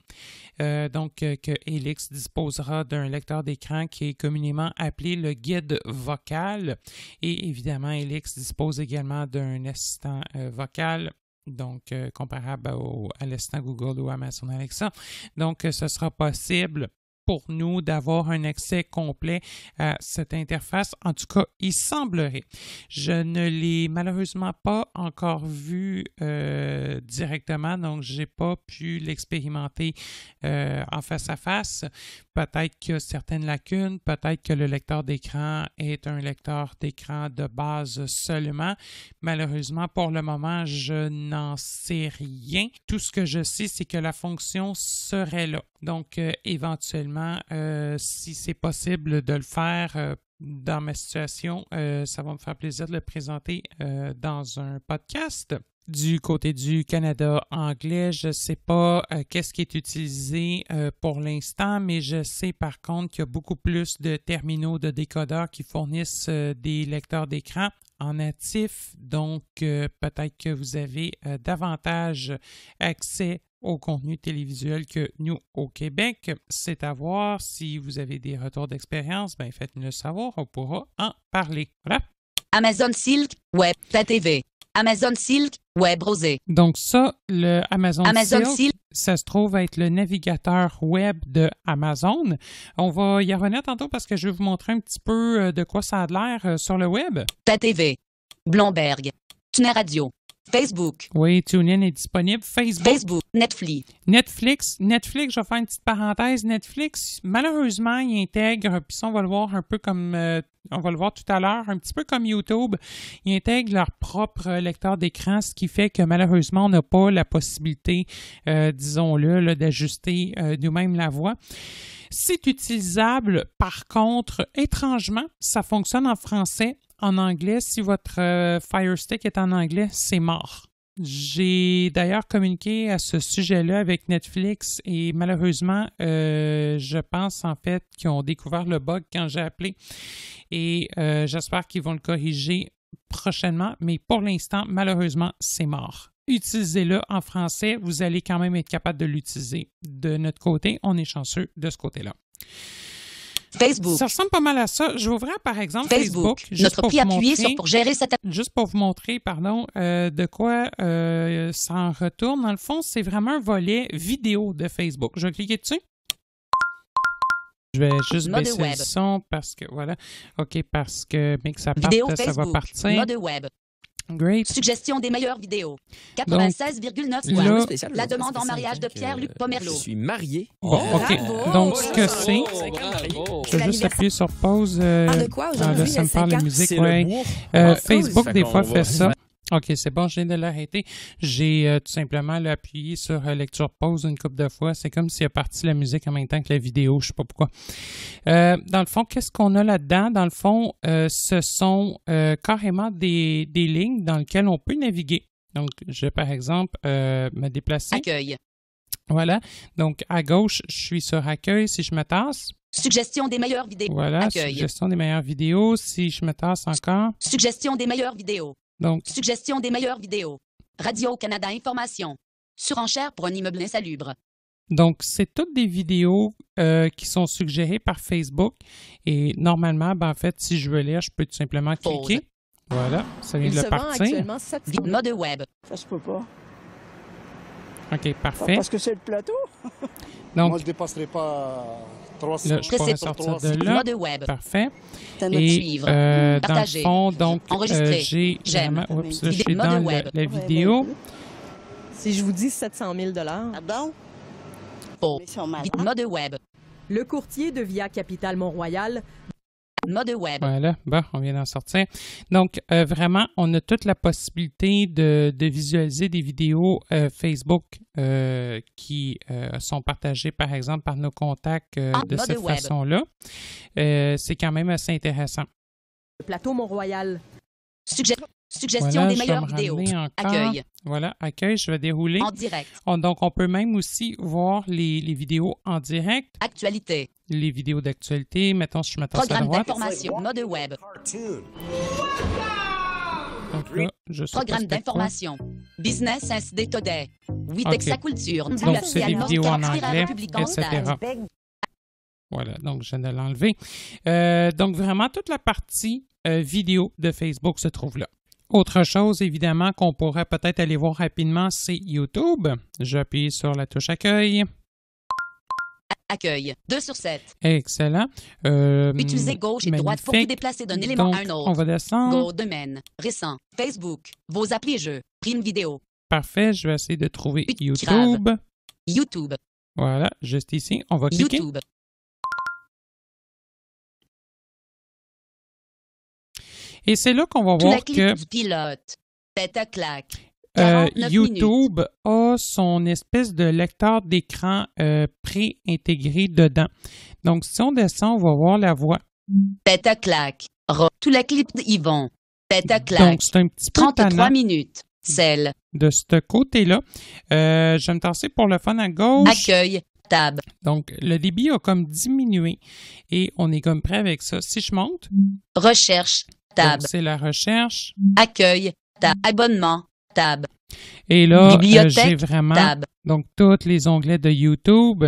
Euh, donc euh, que Helix disposera d'un lecteur d'écran qui est communément appelé le guide vocal. Et évidemment, Helix dispose également d'un assistant euh, vocal donc comparable à l'assistant Google ou Amazon Alexa. Donc, ce sera possible pour nous d'avoir un accès complet à cette interface. En tout cas, il semblerait. Je ne l'ai malheureusement pas encore vu euh, directement, donc je n'ai pas pu l'expérimenter euh, en face à face. Peut-être qu'il y a certaines lacunes, peut-être que le lecteur d'écran est un lecteur d'écran de base seulement. Malheureusement, pour le moment, je n'en sais rien. Tout ce que je sais, c'est que la fonction serait là. Donc, euh, éventuellement, euh, si c'est possible de le faire euh, dans ma situation, ça va me faire plaisir de le présenter dans un podcast du côté du Canada anglais. Je ne sais pas euh, qu'est-ce qui est utilisé euh, pour l'instant, mais je sais par contre qu'il y a beaucoup plus de terminaux de décodeurs qui fournissent euh, des lecteurs d'écran en natif. Donc, peut-être que vous avez davantage accès au contenu télévisuel que nous au Québec. C'est à voir. Si vous avez des retours d'expérience, ben faites le savoir. On pourra en parler. Voilà. Amazon Silk, Web, TV. Amazon Silk, web browser. Donc ça, le Amazon, Silk, ça se trouve être le navigateur web de Amazon. On va y revenir tantôt parce que je vais vous montrer un petit peu euh, de quoi ça a l'air euh, sur le web. Ta TV, Blomberg, Tuner Radio, Facebook. Oui, TuneIn est disponible. Facebook. Facebook. Netflix. Netflix. Netflix, je vais faire une petite parenthèse. Netflix, malheureusement, il intègre, puis ça, on va le voir un peu comme, euh, on va le voir tout à l'heure, un petit peu comme YouTube, ils intègrent leur propre lecteur d'écran, ce qui fait que malheureusement, on n'a pas la possibilité, euh, disons-le, d'ajuster euh, nous-mêmes la voix. C'est utilisable, par contre, étrangement, ça fonctionne en français en anglais, si votre euh, Fire Stick est en anglais, c'est mort. J'ai d'ailleurs communiqué à ce sujet-là avec Netflix et malheureusement, euh, je pense en fait qu'ils ont découvert le bug quand j'ai appelé et euh, j'espère qu'ils vont le corriger prochainement, mais pour l'instant, malheureusement, c'est mort. Utilisez-le en français, vous allez quand même être capable de l'utiliser. De notre côté, on est chanceux de ce côté-là. Facebook. Ça ressemble pas mal à ça. ouvrir, par exemple, Facebook. juste pour gérer cette... Juste pour vous montrer, pardon, euh, de quoi euh, ça en retourne. Dans le fond, c'est vraiment un volet vidéo de Facebook. Je vais cliquer dessus. Je vais juste baisser le son parce que, voilà. OK, parce que, mais que ça parte, ça va partir. web. Suggestion des meilleures vidéos. 96,9 La demande en mariage de Pierre-Luc Pomerleau. Je suis marié. OK. Donc, ce que c'est, je vais juste appuyer sur pause. ah, de quoi aujourd'hui? Euh, ça musique, euh, Facebook, des fois, fait ça. OK, c'est bon, je viens de l'arrêter. J'ai euh, tout simplement appuyé sur euh, lecture pause une couple de fois. C'est comme s'il a parti la musique en même temps que la vidéo, je ne sais pas pourquoi. Euh, dans le fond, qu'est-ce qu'on a là-dedans? Dans le fond, ce sont carrément des, lignes dans lesquelles on peut naviguer. Donc, je vais par exemple me déplacer. Accueil. Voilà. Donc, à gauche, je suis sur accueil. Si je me tasse, Suggestion des meilleures vidéos. Voilà, suggestion des meilleures vidéos. Si je me tasse encore. Suggestion des meilleures vidéos. Donc. Suggestion des meilleures vidéos. Radio-Canada Information. Surenchère pour un immeuble insalubre. Donc, c'est toutes des vidéos euh, qui sont suggérées par Facebook. Et normalement, ben, en fait, si je veux lire, je peux tout simplement cliquer. Voilà, ça vient de le partie Mode web. Ça se peut pas. OK, parfait. Parce que c'est le plateau. Donc, Moi, je ne dépasserai pas Là, je pour sortir de là. De web. Parfait. Et euh, dans le fond, donc, euh, j'ai... J'aime. Oups, web. la, vidéo. Si je vous dis 700 000 Pardon? Mode web. Le courtier de Via Capital Mont-Royal voilà, on vient d'en sortir. Donc, euh, vraiment, on a toute la possibilité de, visualiser des vidéos euh, Facebook euh, qui sont partagées, par exemple, par nos contacts de cette façon-là. C'est quand même assez intéressant. Le plateau Mont-Royal. Suggestion des meilleures vidéos. Accueil. Voilà, accueil, je vais dérouler. En direct. donc, on peut même aussi voir les, vidéos en direct. Actualité. Les vidéos d'actualité. Mettons, je m'attends à droite. Programme d'information, mode web. Donc là, Programme d'information. Business SD Today. 8 okay. Culture. Donc, c'est des vidéos en anglais, etc. Voilà, donc je viens de l'enlever. Euh, donc, vraiment, toute la partie euh, vidéo de Facebook se trouve là. Autre chose, évidemment, qu'on pourrait peut-être aller voir rapidement, c'est YouTube. J'appuie sur la touche Accueil. Accueil, 2 sur 7. Excellent. Euh, Utilisez gauche et droite pour vous déplacer d'un élément à un autre. On va descendre. Go, domaine, récent, Facebook, vos applis jeux, prime vidéo. Parfait, je vais essayer de trouver YouTube. YouTube. Voilà, juste ici, on va cliquer. YouTube, Et c'est là qu'on va voir que pilote. Euh, YouTube a son espèce de lecteur d'écran euh, pré-intégré dedans. Donc, si on descend, on va voir la voix. Tout la clip Donc, c'est un petit 33 minutes. Celle. De ce côté-là. Euh, je vais me tasser pour le fun à gauche. Accueil. Tab. Donc, le débit a comme diminué et on est comme prêt avec ça. Si je monte. Recherche tab. C'est la recherche. Accueil, tab. Abonnement, tab. Et là, euh, vraiment tab. donc tous les onglets de YouTube.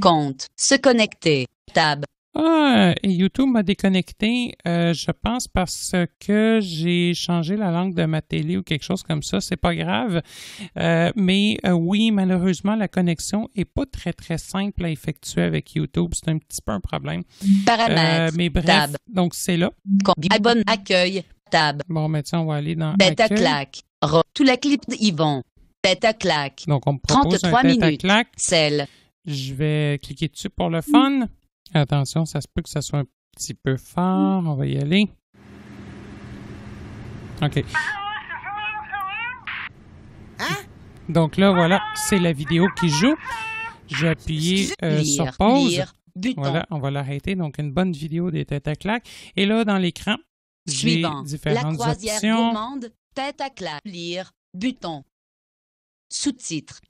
Compte, se connecter, tab. Ah, YouTube m'a déconnecté, euh, je pense parce que j'ai changé la langue de ma télé ou quelque chose comme ça. C'est pas grave. Euh, mais euh, oui, malheureusement, la connexion est pas très très simple à effectuer avec YouTube. C'est un petit peu un problème. Paramètres. mais bref, donc c'est là. Abonne, accueil, tab. Bon, mais ben, on va aller dans. Beta accueil. claque. tout la clip Beta claque. Donc on me propose 33 un minutes. claque. Celle. Je vais cliquer dessus pour le fun. Attention, ça se peut que ça soit un petit peu fort. On va y aller. OK. Donc là, voilà, c'est la vidéo qui joue. J'ai appuyé euh, sur pause. Voilà, on va l'arrêter. Donc, une bonne vidéo des têtes à claques. Et là, dans l'écran, j'ai différentes la croisière tête à claques. lire, sous titres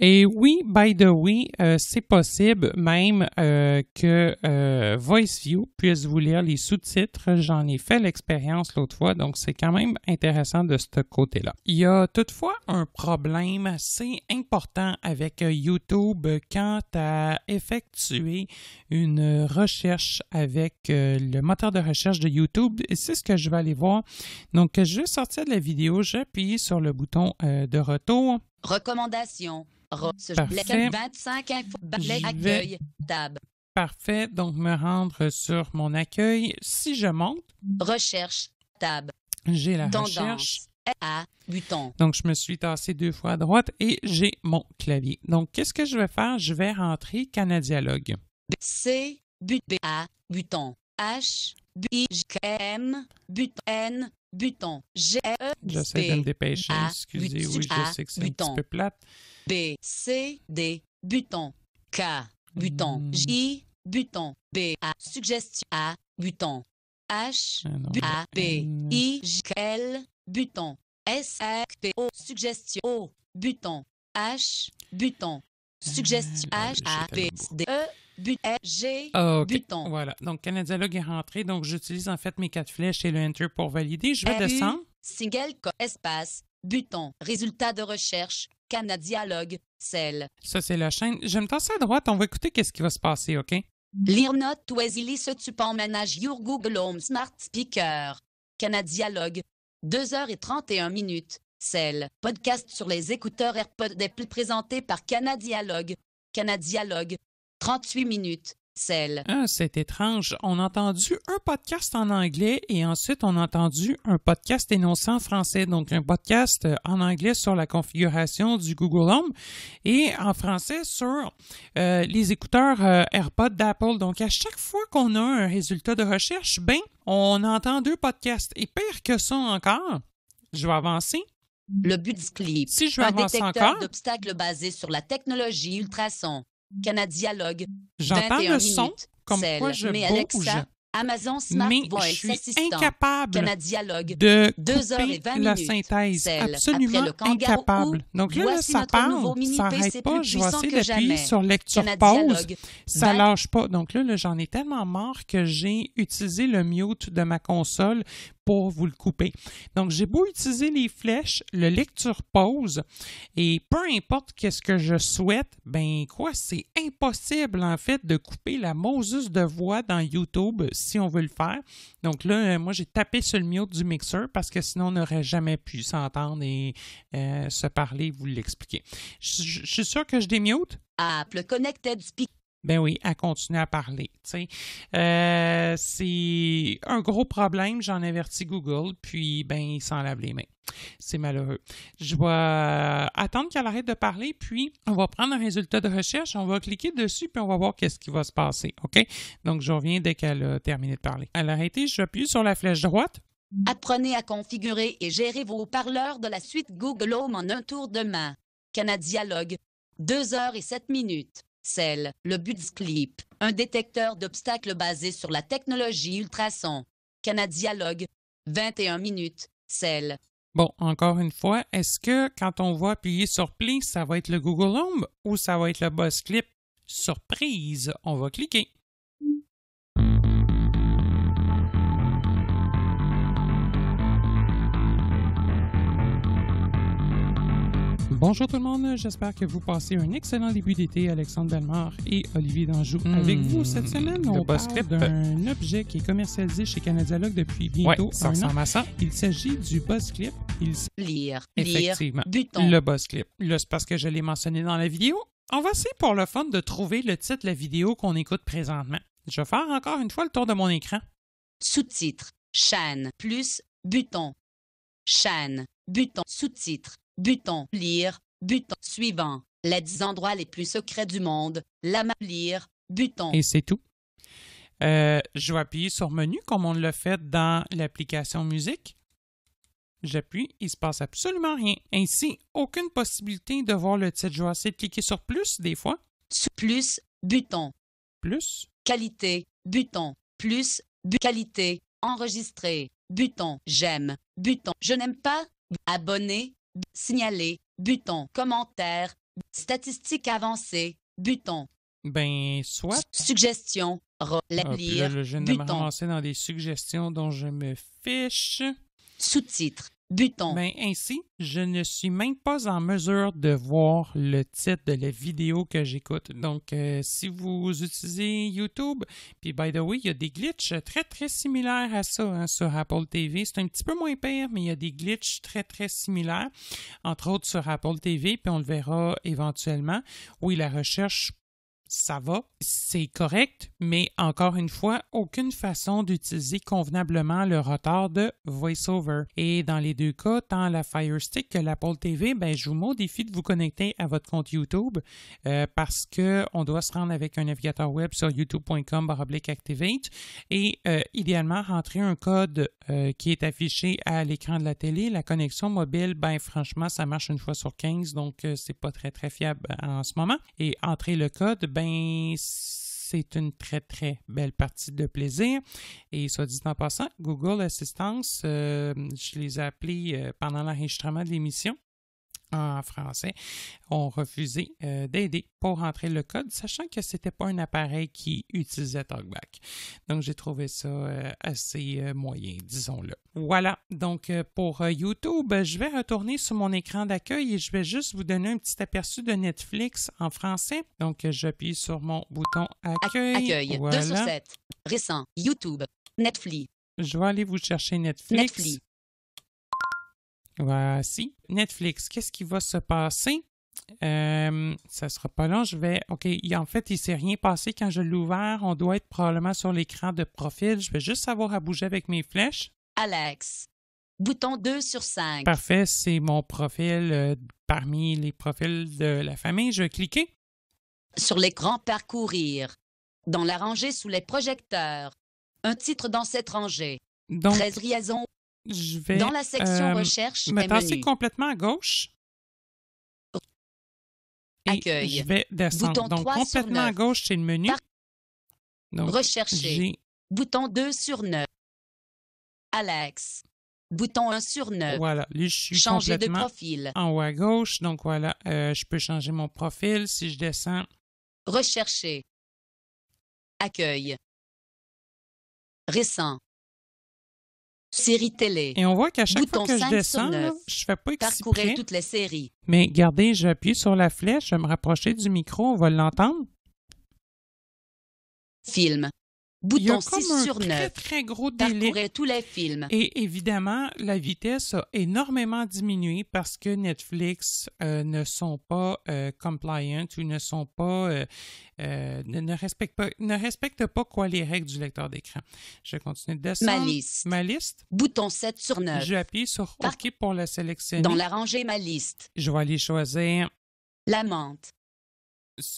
Et oui, by the way, euh, c'est possible même euh, que euh, VoiceView puisse vous lire les sous-titres. J'en ai fait l'expérience l'autre fois, donc c'est quand même intéressant de ce côté-là. Il y a toutefois un problème assez important avec YouTube quant à effectuer une recherche avec le moteur de recherche de YouTube. c'est ce que je vais aller voir. Donc, je vais sortir de la vidéo, j'appuie sur le bouton de retour. Recommandation. Parfait. 25 Tab. Parfait. Donc, me rendre sur mon accueil. Si je monte. Recherche. Tab. J'ai la Tendance. recherche. Donc, je me suis tassé deux fois à droite et j'ai mon clavier. Donc, qu'est-ce que je vais faire? Je vais rentrer Canadialogue. C. But. A. Buton. H. B. M. But. N. Buton. G E J'essaie de me dépêcher, excusez, oui, je sais que c'est un petit peu plate. B C D Buton. K Buton. Hmm. J Buton. B A suggestion A Buton. H ah A B hmm. I J L Buton. S A, P O suggestion O Buton. H Buton. Suggestion ah, H A B D E but, G, buton. Ah, voilà. Donc, Canada Dialogue est rentré. Donc, j'utilise en fait mes quatre flèches et le Enter pour valider. Je vais descendre. Single, espace, buton, résultat de recherche, Dialogue celle. Ça, c'est la chaîne. Je me tasse à droite. On va écouter qu'est-ce qui va se passer, OK? Lire note ce se tu manage your Google Home Smart Speaker. Canadialogue. 2h31 minutes. Celle. Podcast sur les écouteurs AirPods plus présenté par Canada Dialogue 38 minutes. Celle. Ah, c'est étrange. On a entendu un podcast en anglais et ensuite on a entendu un podcast énoncé en français. Donc un podcast euh, en anglais sur la configuration du Google Home et en français sur euh, les écouteurs euh, AirPods d'Apple. Donc à chaque fois qu'on a un résultat de recherche, ben on entend deux podcasts. Et pire que ça encore, je vais avancer. Le but du clip. Si je vais avancer encore. basé sur la technologie ultrason. Canadialogue. J'entends le son minutes, comme quoi je mais Alexa, Amazon Smart mais incapable de couper la synthèse. absolument incapable. Donc là, ça parle, ça n'arrête pas. Je vais essayer d'appuyer sur lecture pause. Ça lâche pas. Donc là, j'en ai tellement marre que j'ai utilisé le mute de ma console pour vous le couper. Donc j'ai beau utiliser les flèches, le lecture pause, et peu importe qu'est-ce que je souhaite, ben quoi, c'est impossible en fait de couper la Moses de voix dans YouTube si on veut le faire. Donc là, euh, moi, j'ai tapé sur le mute du mixeur parce que sinon, on n'aurait jamais pu s'entendre et euh, se parler vous l'expliquer. Je suis sûr que je démute. Apple Connected Speak. Ben oui, à continuer à parler. Euh, c'est un gros problème, j'en avertis Google, puis ben, il s'en lave les mains. C'est malheureux. Je vais euh, attendre qu'elle arrête de parler, puis on va prendre un résultat de recherche, on va cliquer dessus, puis on va voir qu'est-ce qui va se passer. OK? Donc, je reviens dès qu'elle a terminé de parler. Elle a arrêté, j'appuie sur la flèche droite. Apprenez à configurer et gérer vos parleurs de la suite Google Home en un tour de main. Dialogue, 2 heures et 7 minutes le clip, un détecteur d'obstacles basé sur la technologie ultrason. Canadialogue, 21 minutes, celle. Bon, encore une fois, est-ce que quand on va appuyer sur Play, ça va être le Google Home ou ça va être le Boss Clip? Surprise, on va cliquer. Bonjour tout le monde, j'espère que vous passez un excellent début d'été. Alexandre Delmar et Olivier Danjou hmm. avec vous cette semaine. On parle d'un objet qui est commercialisé chez Canadialogue depuis bientôt un an. Il s'agit du boss Clip. Il... Lire, Effectivement, lire, buton. le boss Clip. Là, c'est parce que je l'ai mentionné dans la vidéo. On va essayer pour le fun de trouver le titre de la vidéo qu'on écoute présentement. Je vais faire encore une fois le tour de mon écran. Sous-titre, chaîne, plus Buton. Chaîne, Buton, sous-titre, Buton. Lire. Buton. Suivant. Les 10 endroits les plus secrets du monde. Lama. Lire. Buton. Et c'est tout. Euh, je vais appuyer sur menu comme on le fait dans l'application musique. J'appuie, il se passe absolument rien. Ainsi, aucune possibilité de voir le titre. Je vais essayer de cliquer sur plus des fois. Plus, buton. Plus. Qualité, buton. Plus, du qualité. Enregistrer, buton. J'aime, buton. Je n'aime pas, abonner signaler, buton, commentaire, statistiques avancées, buton. Ben, soit. Suggestion, relire, ah, je vais Me dans des suggestions dont je me fiche. Sous-titres, mais ben, ainsi, je ne suis même pas en mesure de voir le titre de la vidéo que j'écoute. Donc, euh, si vous utilisez YouTube, puis by the way, il y a des glitches très très similaires à ça hein, sur Apple TV. C'est un petit peu moins pire, mais il y a des glitches très très similaires, entre autres sur Apple TV, puis on le verra éventuellement, Oui, la recherche ça va, c'est correct, mais encore une fois, aucune façon d'utiliser convenablement le retard de VoiceOver. Et dans les deux cas, tant la Fire Stick que l'Apple TV, ben, je vous modifie de vous connecter à votre compte YouTube euh, parce qu'on doit se rendre avec un navigateur web sur youtube.com activate et euh, idéalement rentrer un code euh, qui est affiché à l'écran de la télé. La connexion mobile, ben franchement, ça marche une fois sur 15, donc c'est pas très très fiable en ce moment. Et entrer le code, ben, ben, c'est une très très belle partie de plaisir. Et soit dit en passant, Google Assistance, euh, je les ai appelés euh, pendant l'enregistrement de l'émission en français ont refusé euh, d'aider pour entrer le code, sachant que ce n'était pas un appareil qui utilisait TalkBack. Donc, j'ai trouvé ça euh, assez euh, moyen, disons-le. Voilà, donc pour YouTube, je vais retourner sur mon écran d'accueil et je vais juste vous donner un petit aperçu de Netflix en français. Donc, j'appuie sur mon bouton Accueil. Accueil, voilà. récent, YouTube, Netflix. Je vais aller vous chercher Netflix. Voici Netflix. Qu'est-ce qui va se passer? Euh, ça sera pas long. Je vais. OK. En fait, il s'est rien passé quand je l'ai ouvert. On doit être probablement sur l'écran de profil. Je vais juste savoir à bouger avec mes flèches. Alex. Bouton 2 sur 5. Parfait. C'est mon profil euh, parmi les profils de la famille. Je vais cliquer. Sur l'écran parcourir. Dans la rangée sous les projecteurs. Un titre dans cette rangée. Donc, 13 je vais, Dans la section euh, recherche, me passer complètement à gauche. Accueil. Je vais descendre. Donc, complètement à gauche, c'est le menu. Par... Donc, Rechercher. Bouton 2 sur 9. Alex. Bouton 1 sur 9. Voilà, je suis changer de profil. En haut à gauche. Donc voilà, euh, je peux changer mon profil si je descends. Rechercher. Accueil. Récent. Série télé. Et on voit qu'à chaque fois que je descends, je ne je fais pas exprès. toutes les séries. Mais regardez, j'appuie sur la flèche, je vais me rapprocher du micro, on va l'entendre. Film. Bouton 6 sur 9 très, très gros délai. tous les films Et évidemment, la vitesse a énormément diminué parce que Netflix euh, ne sont pas euh, compliant ou ne sont pas, euh, euh, ne, respectent pas ne respectent pas quoi les règles du lecteur d'écran. Je continue de descendre. Ma liste. Bouton 7 sur 9. J'appuie sur Par... OK pour la sélectionner. Dans la rangée ma liste. Je vais aller choisir la menthe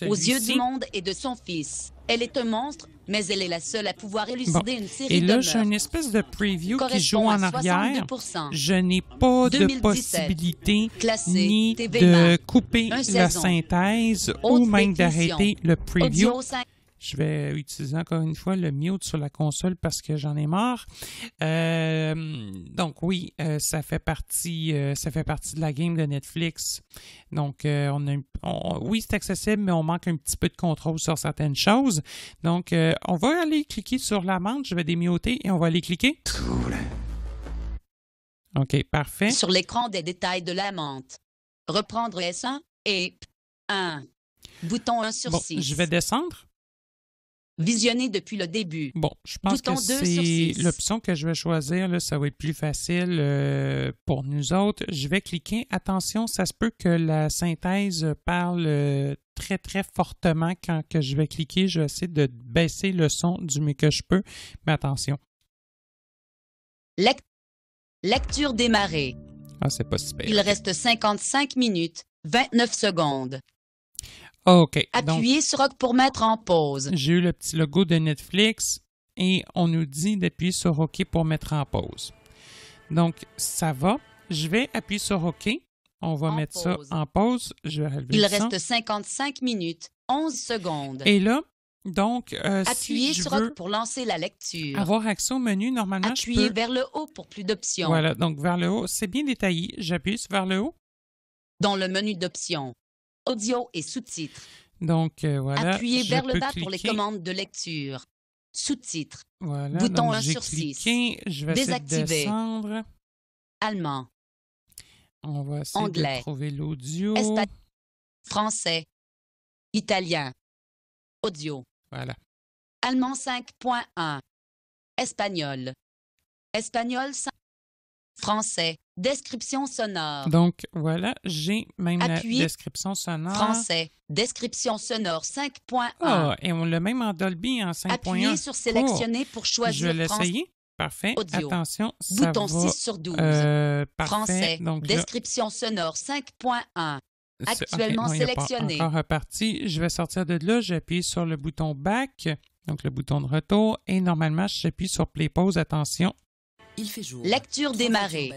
aux yeux du monde et de son fils. Elle est un monstre, mais elle est la seule à pouvoir élucider une série de Et là, j'ai une espèce de preview qui joue en arrière. Je n'ai pas de possibilité classé, ni de couper la synthèse ou même d'arrêter le preview. Je vais utiliser encore une fois le mute sur la console parce que j'en ai marre. Euh, donc oui, euh, ça fait partie, euh, ça fait partie de la game de Netflix. Donc on a, oui, c'est accessible, mais on manque un petit peu de contrôle sur certaines choses. Donc on va aller cliquer sur la menthe. Je vais démuter et on va aller cliquer. OK, parfait. Sur l'écran des détails de la menthe. Reprendre S1 et 1. Bouton 1 sur 6. Je vais descendre visionner depuis le début. Bon, je pense que c'est l'option que je vais choisir. ça va être plus facile euh, pour nous autres. Je vais cliquer. Attention, ça se peut que la synthèse parle euh, très, très fortement quand que je vais cliquer. Je vais essayer de baisser le son du mieux que je peux, mais attention. Lecture démarrée. Ah, c'est pas super. Il reste 55 minutes, 29 secondes. Appuyez sur OK pour mettre en pause. J'ai eu le petit logo de Netflix et on nous dit d'appuyer sur OK pour mettre en pause. Donc, ça va. Je vais appuyer sur OK. On va mettre ça en pause. Je Il reste 55 minutes, 11 secondes. Et là, donc, euh, appuyez sur OK pour lancer la lecture. Avoir accès au menu, normalement, Appuyer je peux... vers le haut pour plus d'options. Voilà, donc vers le haut, c'est bien détaillé. J'appuie vers le haut. Dans le menu d'options audio et sous-titres. Donc euh, voilà. Appuyez vers le bas pour les commandes de lecture. Sous-titres. Voilà, Bouton 1 sur 6. Désactiver. Allemand. Anglais. trouver l'audio. Français. Italien. Audio. Voilà. Allemand 5.1. Espagnol. Espagnol 5. Français. Description sonore. Donc voilà, j'ai même la description sonore. Français. Description sonore 5.1. Ah, et on l'a même en Dolby en 5.1. Appuyez sur sélectionner pour choisir. Je vais l'essayer. Parfait. Audio. Attention, Bouton 6 sur 12. Euh, Français. description sonore 5.1. Actuellement sélectionné. Encore reparti. Je vais sortir de là. J'appuie sur le bouton Back, donc le bouton de retour, et normalement, j'appuie sur Play Pause. Attention, il fait jour. Lecture démarrée.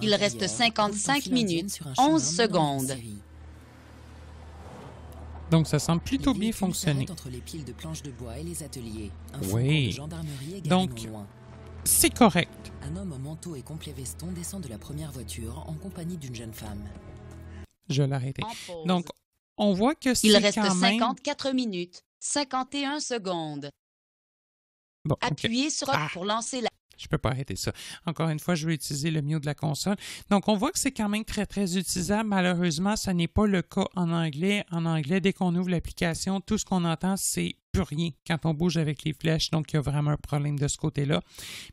Il reste 55 minutes, 11 secondes. Donc ça semble plutôt bien fonctionner. Entre les piles de planches de bois et les ateliers. oui. Donc c'est correct. Un homme en manteau et complet veston descend de la première voiture en compagnie d'une jeune femme. Je vais Donc on voit que c'est Il reste quand même... 54 minutes, 51 secondes. Bon, Appuyez okay. sur ah. pour lancer la je peux pas arrêter ça. Encore une fois, je vais utiliser le mieux de la console. Donc, on voit que c'est quand même très, très utilisable. Malheureusement, ce n'est pas le cas en anglais. En anglais, dès qu'on ouvre l'application, tout ce qu'on entend, c'est plus rien quand on bouge avec les flèches. Donc, il y a vraiment un problème de ce côté-là.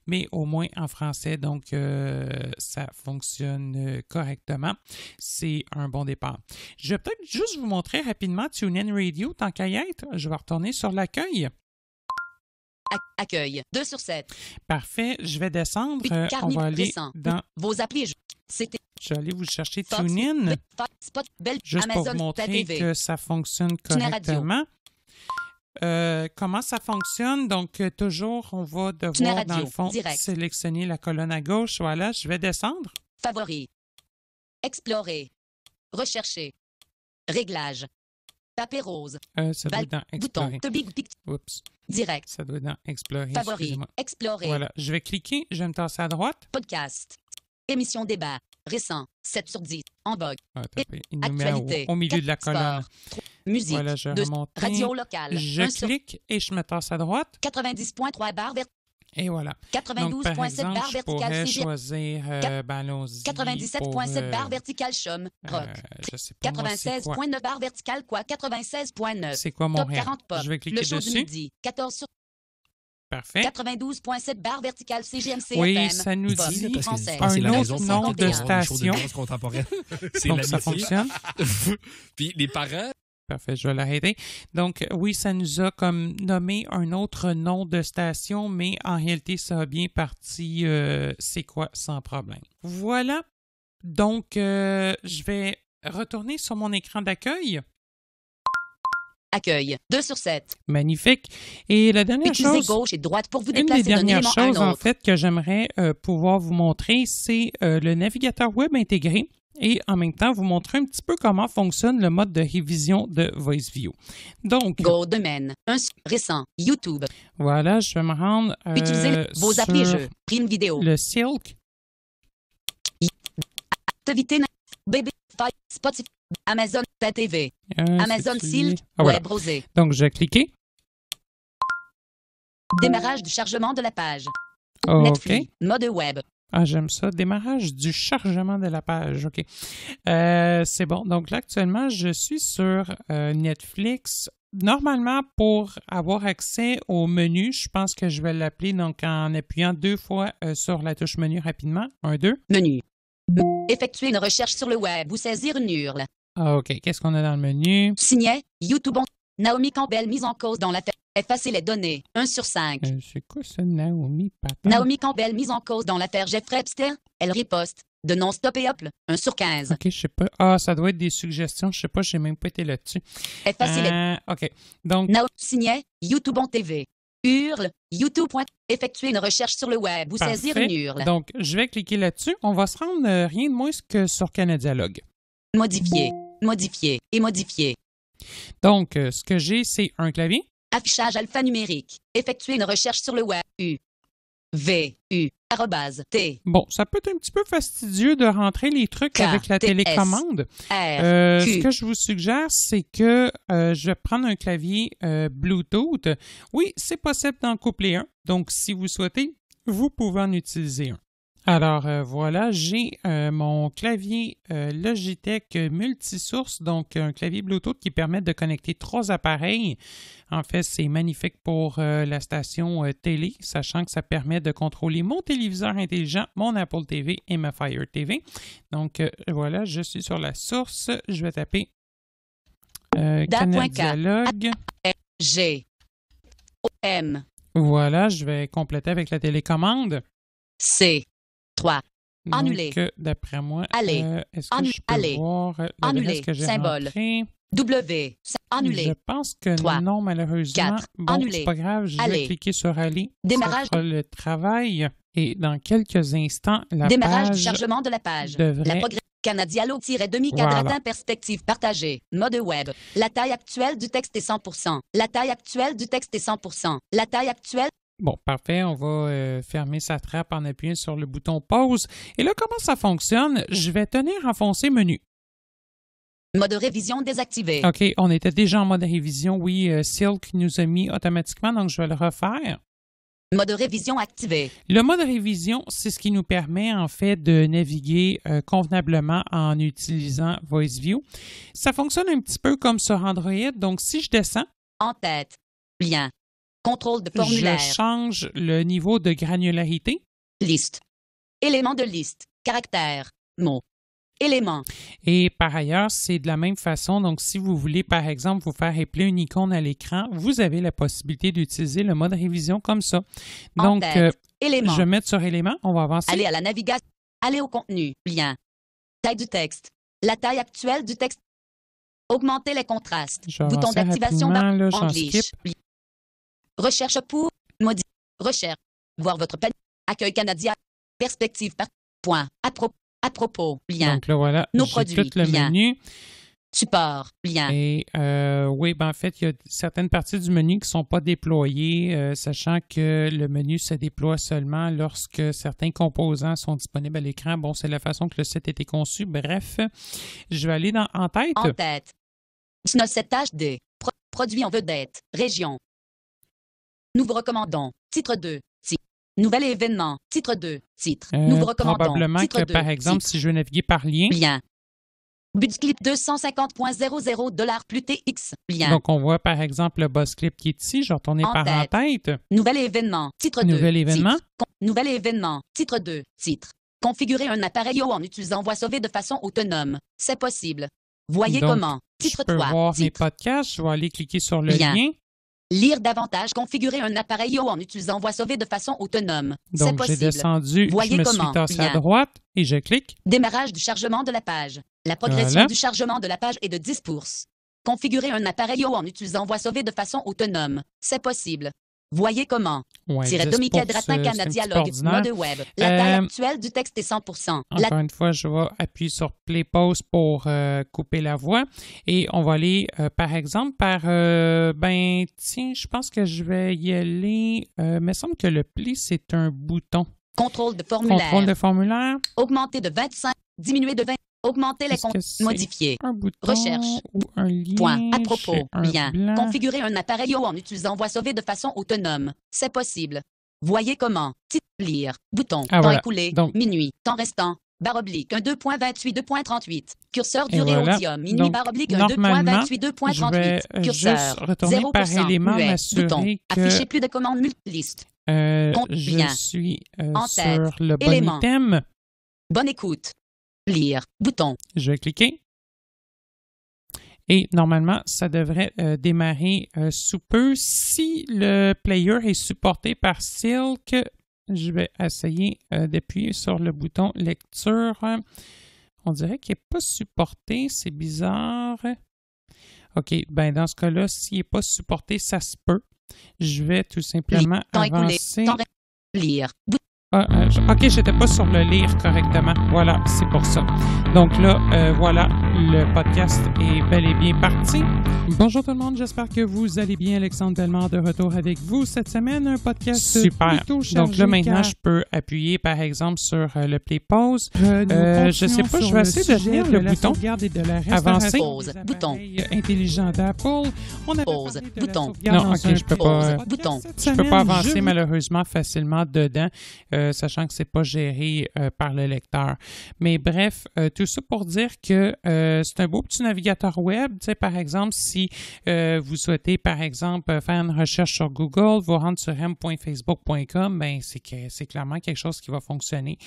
Mais au moins en français, donc, euh, ça fonctionne correctement. C'est un bon départ. Je vais peut-être juste vous montrer rapidement TuneIn Radio tant qu'à y être. Je vais retourner sur l'accueil accueil. 2 sur 7. Parfait. Je vais descendre. Euh, on va aller dans... Vos applis. Je vais aller vous chercher TuneIn. juste Amazon, pour montrer que ça fonctionne correctement. Euh, comment ça fonctionne? Donc, euh, toujours, on va devoir, dans le fond, sélectionner la colonne à gauche. Voilà, je vais descendre. Favoris. Explorer. Rechercher. Réglages. Papé rose. Euh, ça doit dans Explorer. Bouton. Big Oups. Direct. Ça doit dans Explorer. Favori. Explorer. Voilà. Je vais cliquer. Je vais me tasser à droite. Podcast. Émission débat. Récent. 7 sur 10. En vogue. Ah, Il nous Met au, milieu de la colonne. Musique. de... Radio locale. Je clique et je me tasse à droite. 90.3 barres vers. Et voilà. 92.7 barre verticale choisir euh, 97.7 barres ben, barre euh, chum. Euh, rock. Euh, 96.9 barre verticale quoi 96.9. C'est quoi mon Top 40 pop. Je vais cliquer Le show dessus. Du midi, 14 sur Parfait. 92.7 barre verticale CGMC. Oui, ça nous dit dit français. un autre nom de station. contemporaine. Donc ça fonctionne. Puis les parents Parfait, je vais l'arrêter. Donc, euh, oui, ça nous a comme nommé un autre nom de station, mais en réalité, ça a bien parti euh, c'est quoi sans problème. Voilà. Donc, euh, je vais retourner sur mon écran d'accueil. Accueil, 2 sur 7. Magnifique. Et la dernière chose. gauche et droite pour vous déplacer une des dernières choses, en fait, que j'aimerais pouvoir vous montrer, c'est le navigateur web intégré et en même temps vous montrer un petit peu comment fonctionne le mode de révision de VoiceView. Donc, Go un récent, YouTube. Voilà, je vais me rendre euh, Utilisez vos applis jeux, prime vidéo. Le Silk. Activité Spotify, Amazon TV, euh, Amazon Silk, ah, voilà. Donc je vais cliquer. Démarrage du chargement de la page. Oh, Netflix, mode web, ah, j'aime ça. Démarrage du chargement de la page. OK. Euh, c'est bon. Donc là, actuellement, je suis sur euh, Netflix. Normalement, pour avoir accès au menu, je pense que je vais l'appeler donc en appuyant deux fois euh, sur la touche menu rapidement. Un, deux. Menu. Effectuer une recherche sur le web ou saisir une ah, OK. Qu'est-ce qu'on a dans le menu? Signé, YouTube. Naomi Campbell mise en cause dans la Effacer les données. 1 sur 5. Euh, c'est quoi ça, Naomi Papa? Naomi Campbell mise en cause dans l'affaire Jeffrey Epstein. Elle riposte. De non-stop et hop, 1 sur 15. OK, je sais pas. Ah, ça doit être des suggestions. Je sais pas, j'ai même pas été là-dessus. Effacer les... Euh, OK, donc... Naomi signé, YouTube en TV. Hurle, YouTube. Effectuer une recherche sur le web ou saisir une Donc, je vais cliquer là-dessus. On va se rendre euh, rien de moins que sur Canadialogue. Modifier, modifier et modifier. Donc, ce que j'ai, c'est un clavier, Affichage alphanumérique. Effectuer une recherche sur le web. U. V. U. T. Bon, ça peut être un petit peu fastidieux de rentrer les trucs avec la télécommande. Euh, ce que je vous suggère, c'est que euh, je vais prendre un clavier euh, Bluetooth. Oui, c'est possible d'en coupler un. Donc, si vous souhaitez, vous pouvez en utiliser un. Alors euh, voilà, j'ai euh, mon clavier euh, Logitech multisource, donc un clavier Bluetooth qui permet de connecter trois appareils. En fait, c'est magnifique pour la station télé, sachant que ça permet de contrôler mon téléviseur intelligent, mon Apple TV et ma Fire TV. Donc voilà, je suis sur la source. Je vais taper canal G M. Voilà, je vais compléter avec la télécommande. C 3. Annuler. Donc, d'après moi, Allez. Euh, est-ce que je peux Allez. voir euh, que j'ai Symbole. rentré? W. Annuler. Annulé. Je pense que 3, non, malheureusement. 4, bon, annulé. c'est pas grave, je vais cliquer sur Aller. Démarrage. le travail. Et dans quelques instants, la Démarrage du chargement de la page. La devrait... canadialo demi cadratin Voilà. perspective partagée. Mode web. La taille actuelle du texte est 100%. La taille actuelle du texte est 100%. La taille actuelle. Bon, parfait. On va euh, fermer sa trappe en appuyant sur le bouton pause. Et là, comment ça fonctionne? Je vais tenir enfoncé menu. Mode révision désactivé. OK, on était déjà en mode révision. Oui, euh, Silk nous a mis automatiquement, donc je vais le refaire. Mode révision activé. Le mode révision, c'est ce qui nous permet en fait de naviguer euh, convenablement en utilisant VoiceView. Ça fonctionne un petit peu comme sur Android. Donc, si je descends. En tête. Bien. Contrôle de formulaire. Je change le niveau de granularité. Liste. Élément de liste. Caractère. Mot. Élément. Et par ailleurs, c'est de la même façon. Donc, si vous voulez, par exemple, vous faire épeler une icône à l'écran, vous avez la possibilité d'utiliser le mode révision comme ça. donc, euh, je vais sur élément. On va avancer. Allez à la navigation. Allez au contenu. Lien. Taille du texte. La taille actuelle du texte. Augmenter les contrastes. d'activation Bouton d'activation. Anglais. Recherche pour modi recherche. Voir votre panier. Accueil canadien. Perspective point. À, propos. Lien. Donc voilà. Nos produits. Tout le menu. Support, lien. Et euh, oui, ben, en fait, il y a certaines parties du menu qui ne sont pas déployées, euh, sachant que le menu se déploie seulement lorsque certains composants sont disponibles à l'écran. Bon, c'est la façon que le site a été conçu. Bref, je vais aller dans En tête. En tête. notre HD. produit en vedette. Région. Nous vous recommandons. Titre 2. Titre. Nouvel événement. Titre 2. Titre. Euh, nous vous recommandons. Probablement que, par exemple, si je veux naviguer par lien. Bien. Budclip 250.00 dollars plus TX. Bien. Donc, on voit par exemple le boss clip qui est ici. Je vais retourner par la tête. Nouvel événement. Titre Nouvel Événement. Nouvel événement. Titre 2. Titre. Configurer un appareil haut en utilisant voix sauvée de façon autonome. C'est possible. Voyez comment. Titre je peux 3. Voir mes podcasts. Je vais aller cliquer sur le lien. Lire davantage, configurer un appareil IO en utilisant voix sauvée de façon autonome. C'est possible. Voyez comment. droite et je clique. Démarrage du chargement de la page. La progression du chargement de la page est de 10 Configurer un appareil IO en utilisant voix sauvée de façon autonome. C'est possible. Voyez comment. Ouais, Tiret Domicadretin mode web. La taille euh, actuelle du texte est 100 Encore une fois, je vais appuyer sur Play Pause pour euh, couper la voix. Et on va aller, euh, par exemple, par. ben, tiens, je pense que je vais y aller. il me semble que le pli, c'est un bouton. Contrôle de formulaire. Contrôle de formulaire. Augmenter de 25, diminuer de 20, Augmenter les comptes. Modifier. Recherche. Point. À propos. Bien. Configurer un appareil en utilisant voix sauvée de façon autonome. C'est possible. Voyez comment. Titre. Lire. Bouton. Ah, temps écoulé. Minuit. Temps restant. Barre oblique un 2.28 2.38. Curseur du voilà. audio. Minuit barre oblique un 2.28 2.38. Euh, Curseur. Juste 0% élément, bouton. Afficher plus de commandes multiliste Euh, je suis euh, en tête, sur le élément. Bonne écoute. Lire, bouton. Je vais cliquer. Et normalement, ça devrait euh, démarrer euh, sous peu. Si le player est supporté par Silk, je vais essayer euh, d'appuyer sur le bouton lecture. On dirait qu'il n'est pas supporté, c'est bizarre. OK, ben dans ce cas-là, s'il n'est pas supporté, ça se peut. Je vais tout simplement avancer. Lire je, ok, j'étais pas sur le lire correctement. Voilà, c'est pour ça. Donc là, euh, voilà, le podcast est bel et bien parti. Bonjour tout le monde, j'espère que vous allez bien. Alexandre Delmar de retour avec vous cette semaine. Un podcast Super. Donc là, maintenant, je peux appuyer par exemple sur euh, le play pause. Je euh, je sais pas, je vais essayer de tenir le bouton. Regardez de Pause, bouton. Intelligent d'Apple. On bouton. Non, ok, je peux pas. Je peux pas avancer malheureusement facilement dedans. Euh, sachant que c'est pas géré euh, par le lecteur. Mais bref, euh, tout ça pour dire que c'est un beau petit navigateur web. Tu par exemple, si vous souhaitez, par exemple, faire une recherche sur Google, vous rendre sur m.facebook.com, ben c'est clairement quelque chose qui va fonctionner.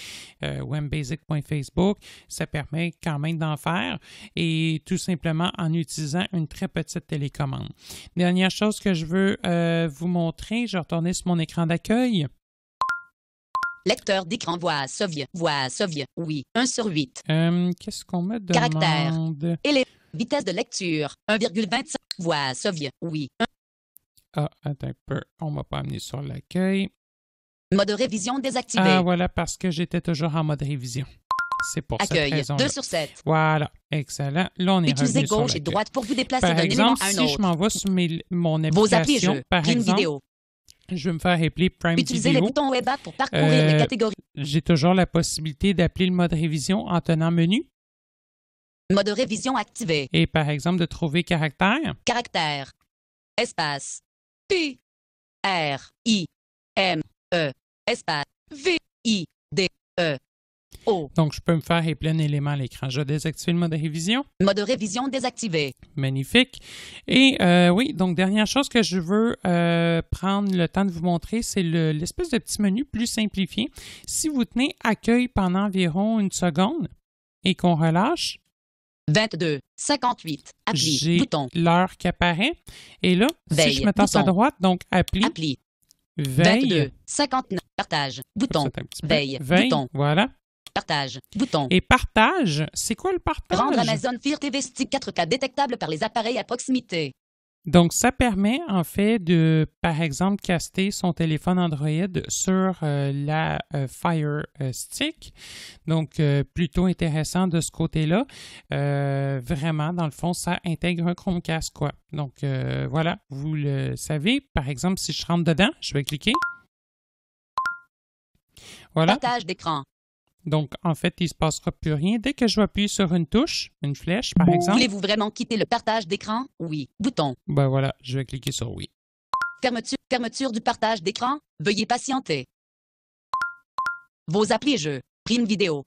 webbasic.facebook, ça permet quand même d'en faire et tout simplement en utilisant une très petite télécommande. Dernière chose que je veux vous montrer, je vais retourner sur mon écran d'accueil. Lecteur d'écran voix soviet. Voix soviet. Oui. 1 sur 8. Euh, qu'est-ce qu'on met de Caractère. Et les vitesses de lecture. 1,25. Voix soviet. Oui. 1. Ah, attends un peu. On m'a pas amené sur l'accueil. Mode révision désactivé. Ah, voilà, parce que j'étais toujours en mode révision. C'est pour ça Accueil, cette raison 2 sur 7. Voilà, excellent. Là, on est Utilisez gauche et droite pour vous déplacer d'un élément à un si je m'envoie sur mon application, Vos par exemple, vidéo, je vais me faire appeler Prime Utiliser les boutons web pour parcourir euh, les catégories. J'ai toujours la possibilité d'appeler le mode révision en tenant menu. Mode révision activé. Et par exemple, de trouver caractère. Caractère. Espace. P. R. I. M. E. Espace. V. I. D. E. Oh. Donc, je peux me faire les plein éléments à l'écran. Je désactive le mode révision. Mode révision désactivé. Magnifique. Et euh, oui, donc, dernière chose que je veux euh, prendre le temps de vous montrer, c'est l'espèce de petit menu plus simplifié. Si vous tenez accueil pendant environ une seconde et qu'on relâche, 22, 58, appli, J'ai l'heure qui apparaît. Et là, si je me tasse à droite, donc appli, veille, 22, 59, partage, bouton, veille, bouton. Voilà. Partage. Bouton. Et partage, c'est quoi le partage? Rendre Amazon Fire TV Stick 4K détectable par les appareils à proximité. Donc, ça permet en fait de, par exemple, caster son téléphone Android sur euh, la euh, Fire euh, Stick. Donc, plutôt intéressant de ce côté-là. vraiment, dans le fond, ça intègre un Chromecast, quoi. Donc, voilà, vous le savez. Par exemple, si je rentre dedans, je vais cliquer. Voilà. Partage d'écran. Donc, en fait, il ne se passera plus rien. Dès que je vais appuyer sur une touche, une flèche par exemple. Voulez-vous vraiment quitter le partage d'écran? Oui. Bouton. Ben voilà, je vais cliquer sur oui. Fermeture, du partage d'écran. Veuillez patienter. Vos applis jeux. Prime vidéo.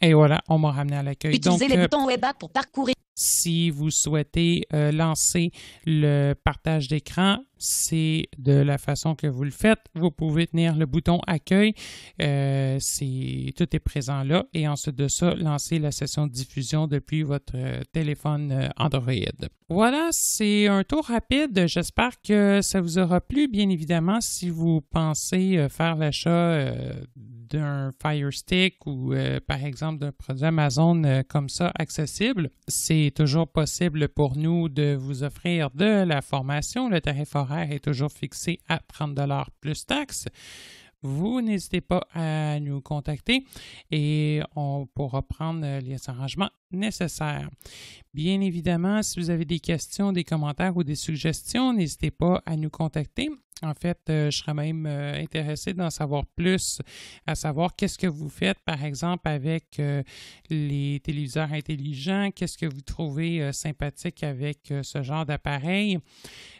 Et voilà, on m'a ramené à l'accueil. Utilisez les euh, boutons web app pour parcourir. Si vous souhaitez euh, lancer le partage d'écran, c'est de la façon que vous le faites. Vous pouvez tenir le bouton accueil, euh, tout est présent là, et ensuite de ça, lancer la session de diffusion depuis votre euh, téléphone Android. Voilà, c'est un tour rapide. J'espère que ça vous aura plu. Bien évidemment, si vous pensez faire l'achat d'un Fire Stick ou par exemple d'un produit Amazon comme ça accessible, c'est est toujours possible pour nous de vous offrir de la formation. Le tarif horaire est toujours fixé à 30 plus taxes vous n'hésitez pas à nous contacter et on pourra prendre les arrangements nécessaires. Bien évidemment, si vous avez des questions, des commentaires ou des suggestions, n'hésitez pas à nous contacter. En fait, euh, je serais même euh, intéressé d'en savoir plus, à savoir qu'est-ce que vous faites, par exemple, avec euh, les téléviseurs intelligents, qu'est-ce que vous trouvez sympathique avec ce genre d'appareil.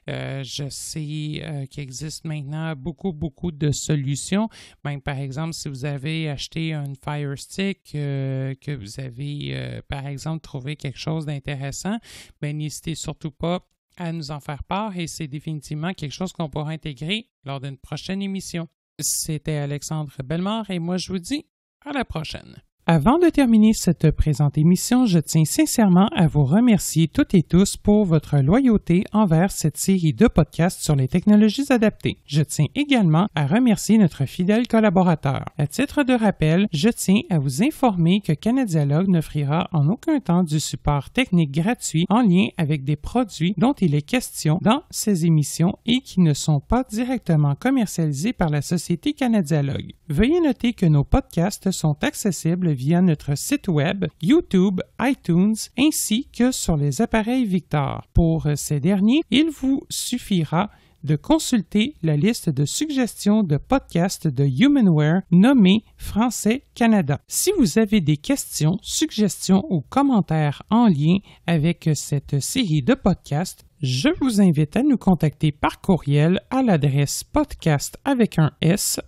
je sais qu'il existe maintenant beaucoup, beaucoup de solutions. Même, par exemple, si vous avez acheté un Fire Stick, que vous avez, par exemple, trouvé quelque chose d'intéressant, ben, n'hésitez surtout pas à nous en faire part et c'est définitivement quelque chose qu'on pourra intégrer lors d'une prochaine émission. C'était Alexandre Bellemare et moi je vous dis à la prochaine. Avant de terminer cette présente émission, je tiens sincèrement à vous remercier toutes et tous pour votre loyauté envers cette série de podcasts sur les technologies adaptées. Je tiens également à remercier notre fidèle collaborateur. À titre de rappel, je tiens à vous informer que Canadialogue n'offrira en aucun temps du support technique gratuit en lien avec des produits dont il est question dans ces émissions et qui ne sont pas directement commercialisés par la société Canadialogue. Veuillez noter que nos podcasts sont accessibles via notre site web, YouTube, iTunes ainsi que sur les appareils Victor. Pour euh, ces derniers, il vous suffira de consulter la liste de suggestions de podcasts de Humanware nommée Français Canada. Si vous avez des questions, suggestions ou commentaires en lien avec cette série de podcasts, je vous invite à nous contacter par courriel à l'adresse podcast avec un S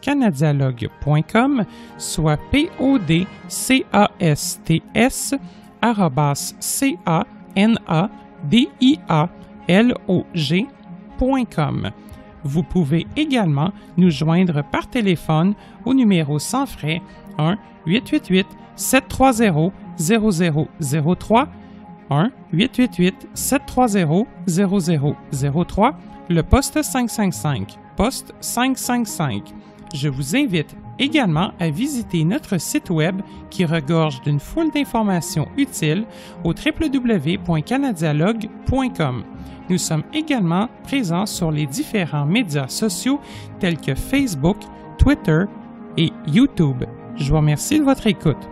canadialogue.com, soit p o d c a s t s c a n a d i a l o g.com. Vous pouvez également nous joindre par téléphone au numéro sans frais 1 888 730 0003 1-888-730-0003, le poste 555, poste 555. Je vous invite également à visiter notre site web qui regorge d'une foule d'informations utiles au www.canadialogue.com. Nous sommes également présents sur les différents médias sociaux tels que Facebook, Twitter et YouTube. Je vous remercie de votre écoute.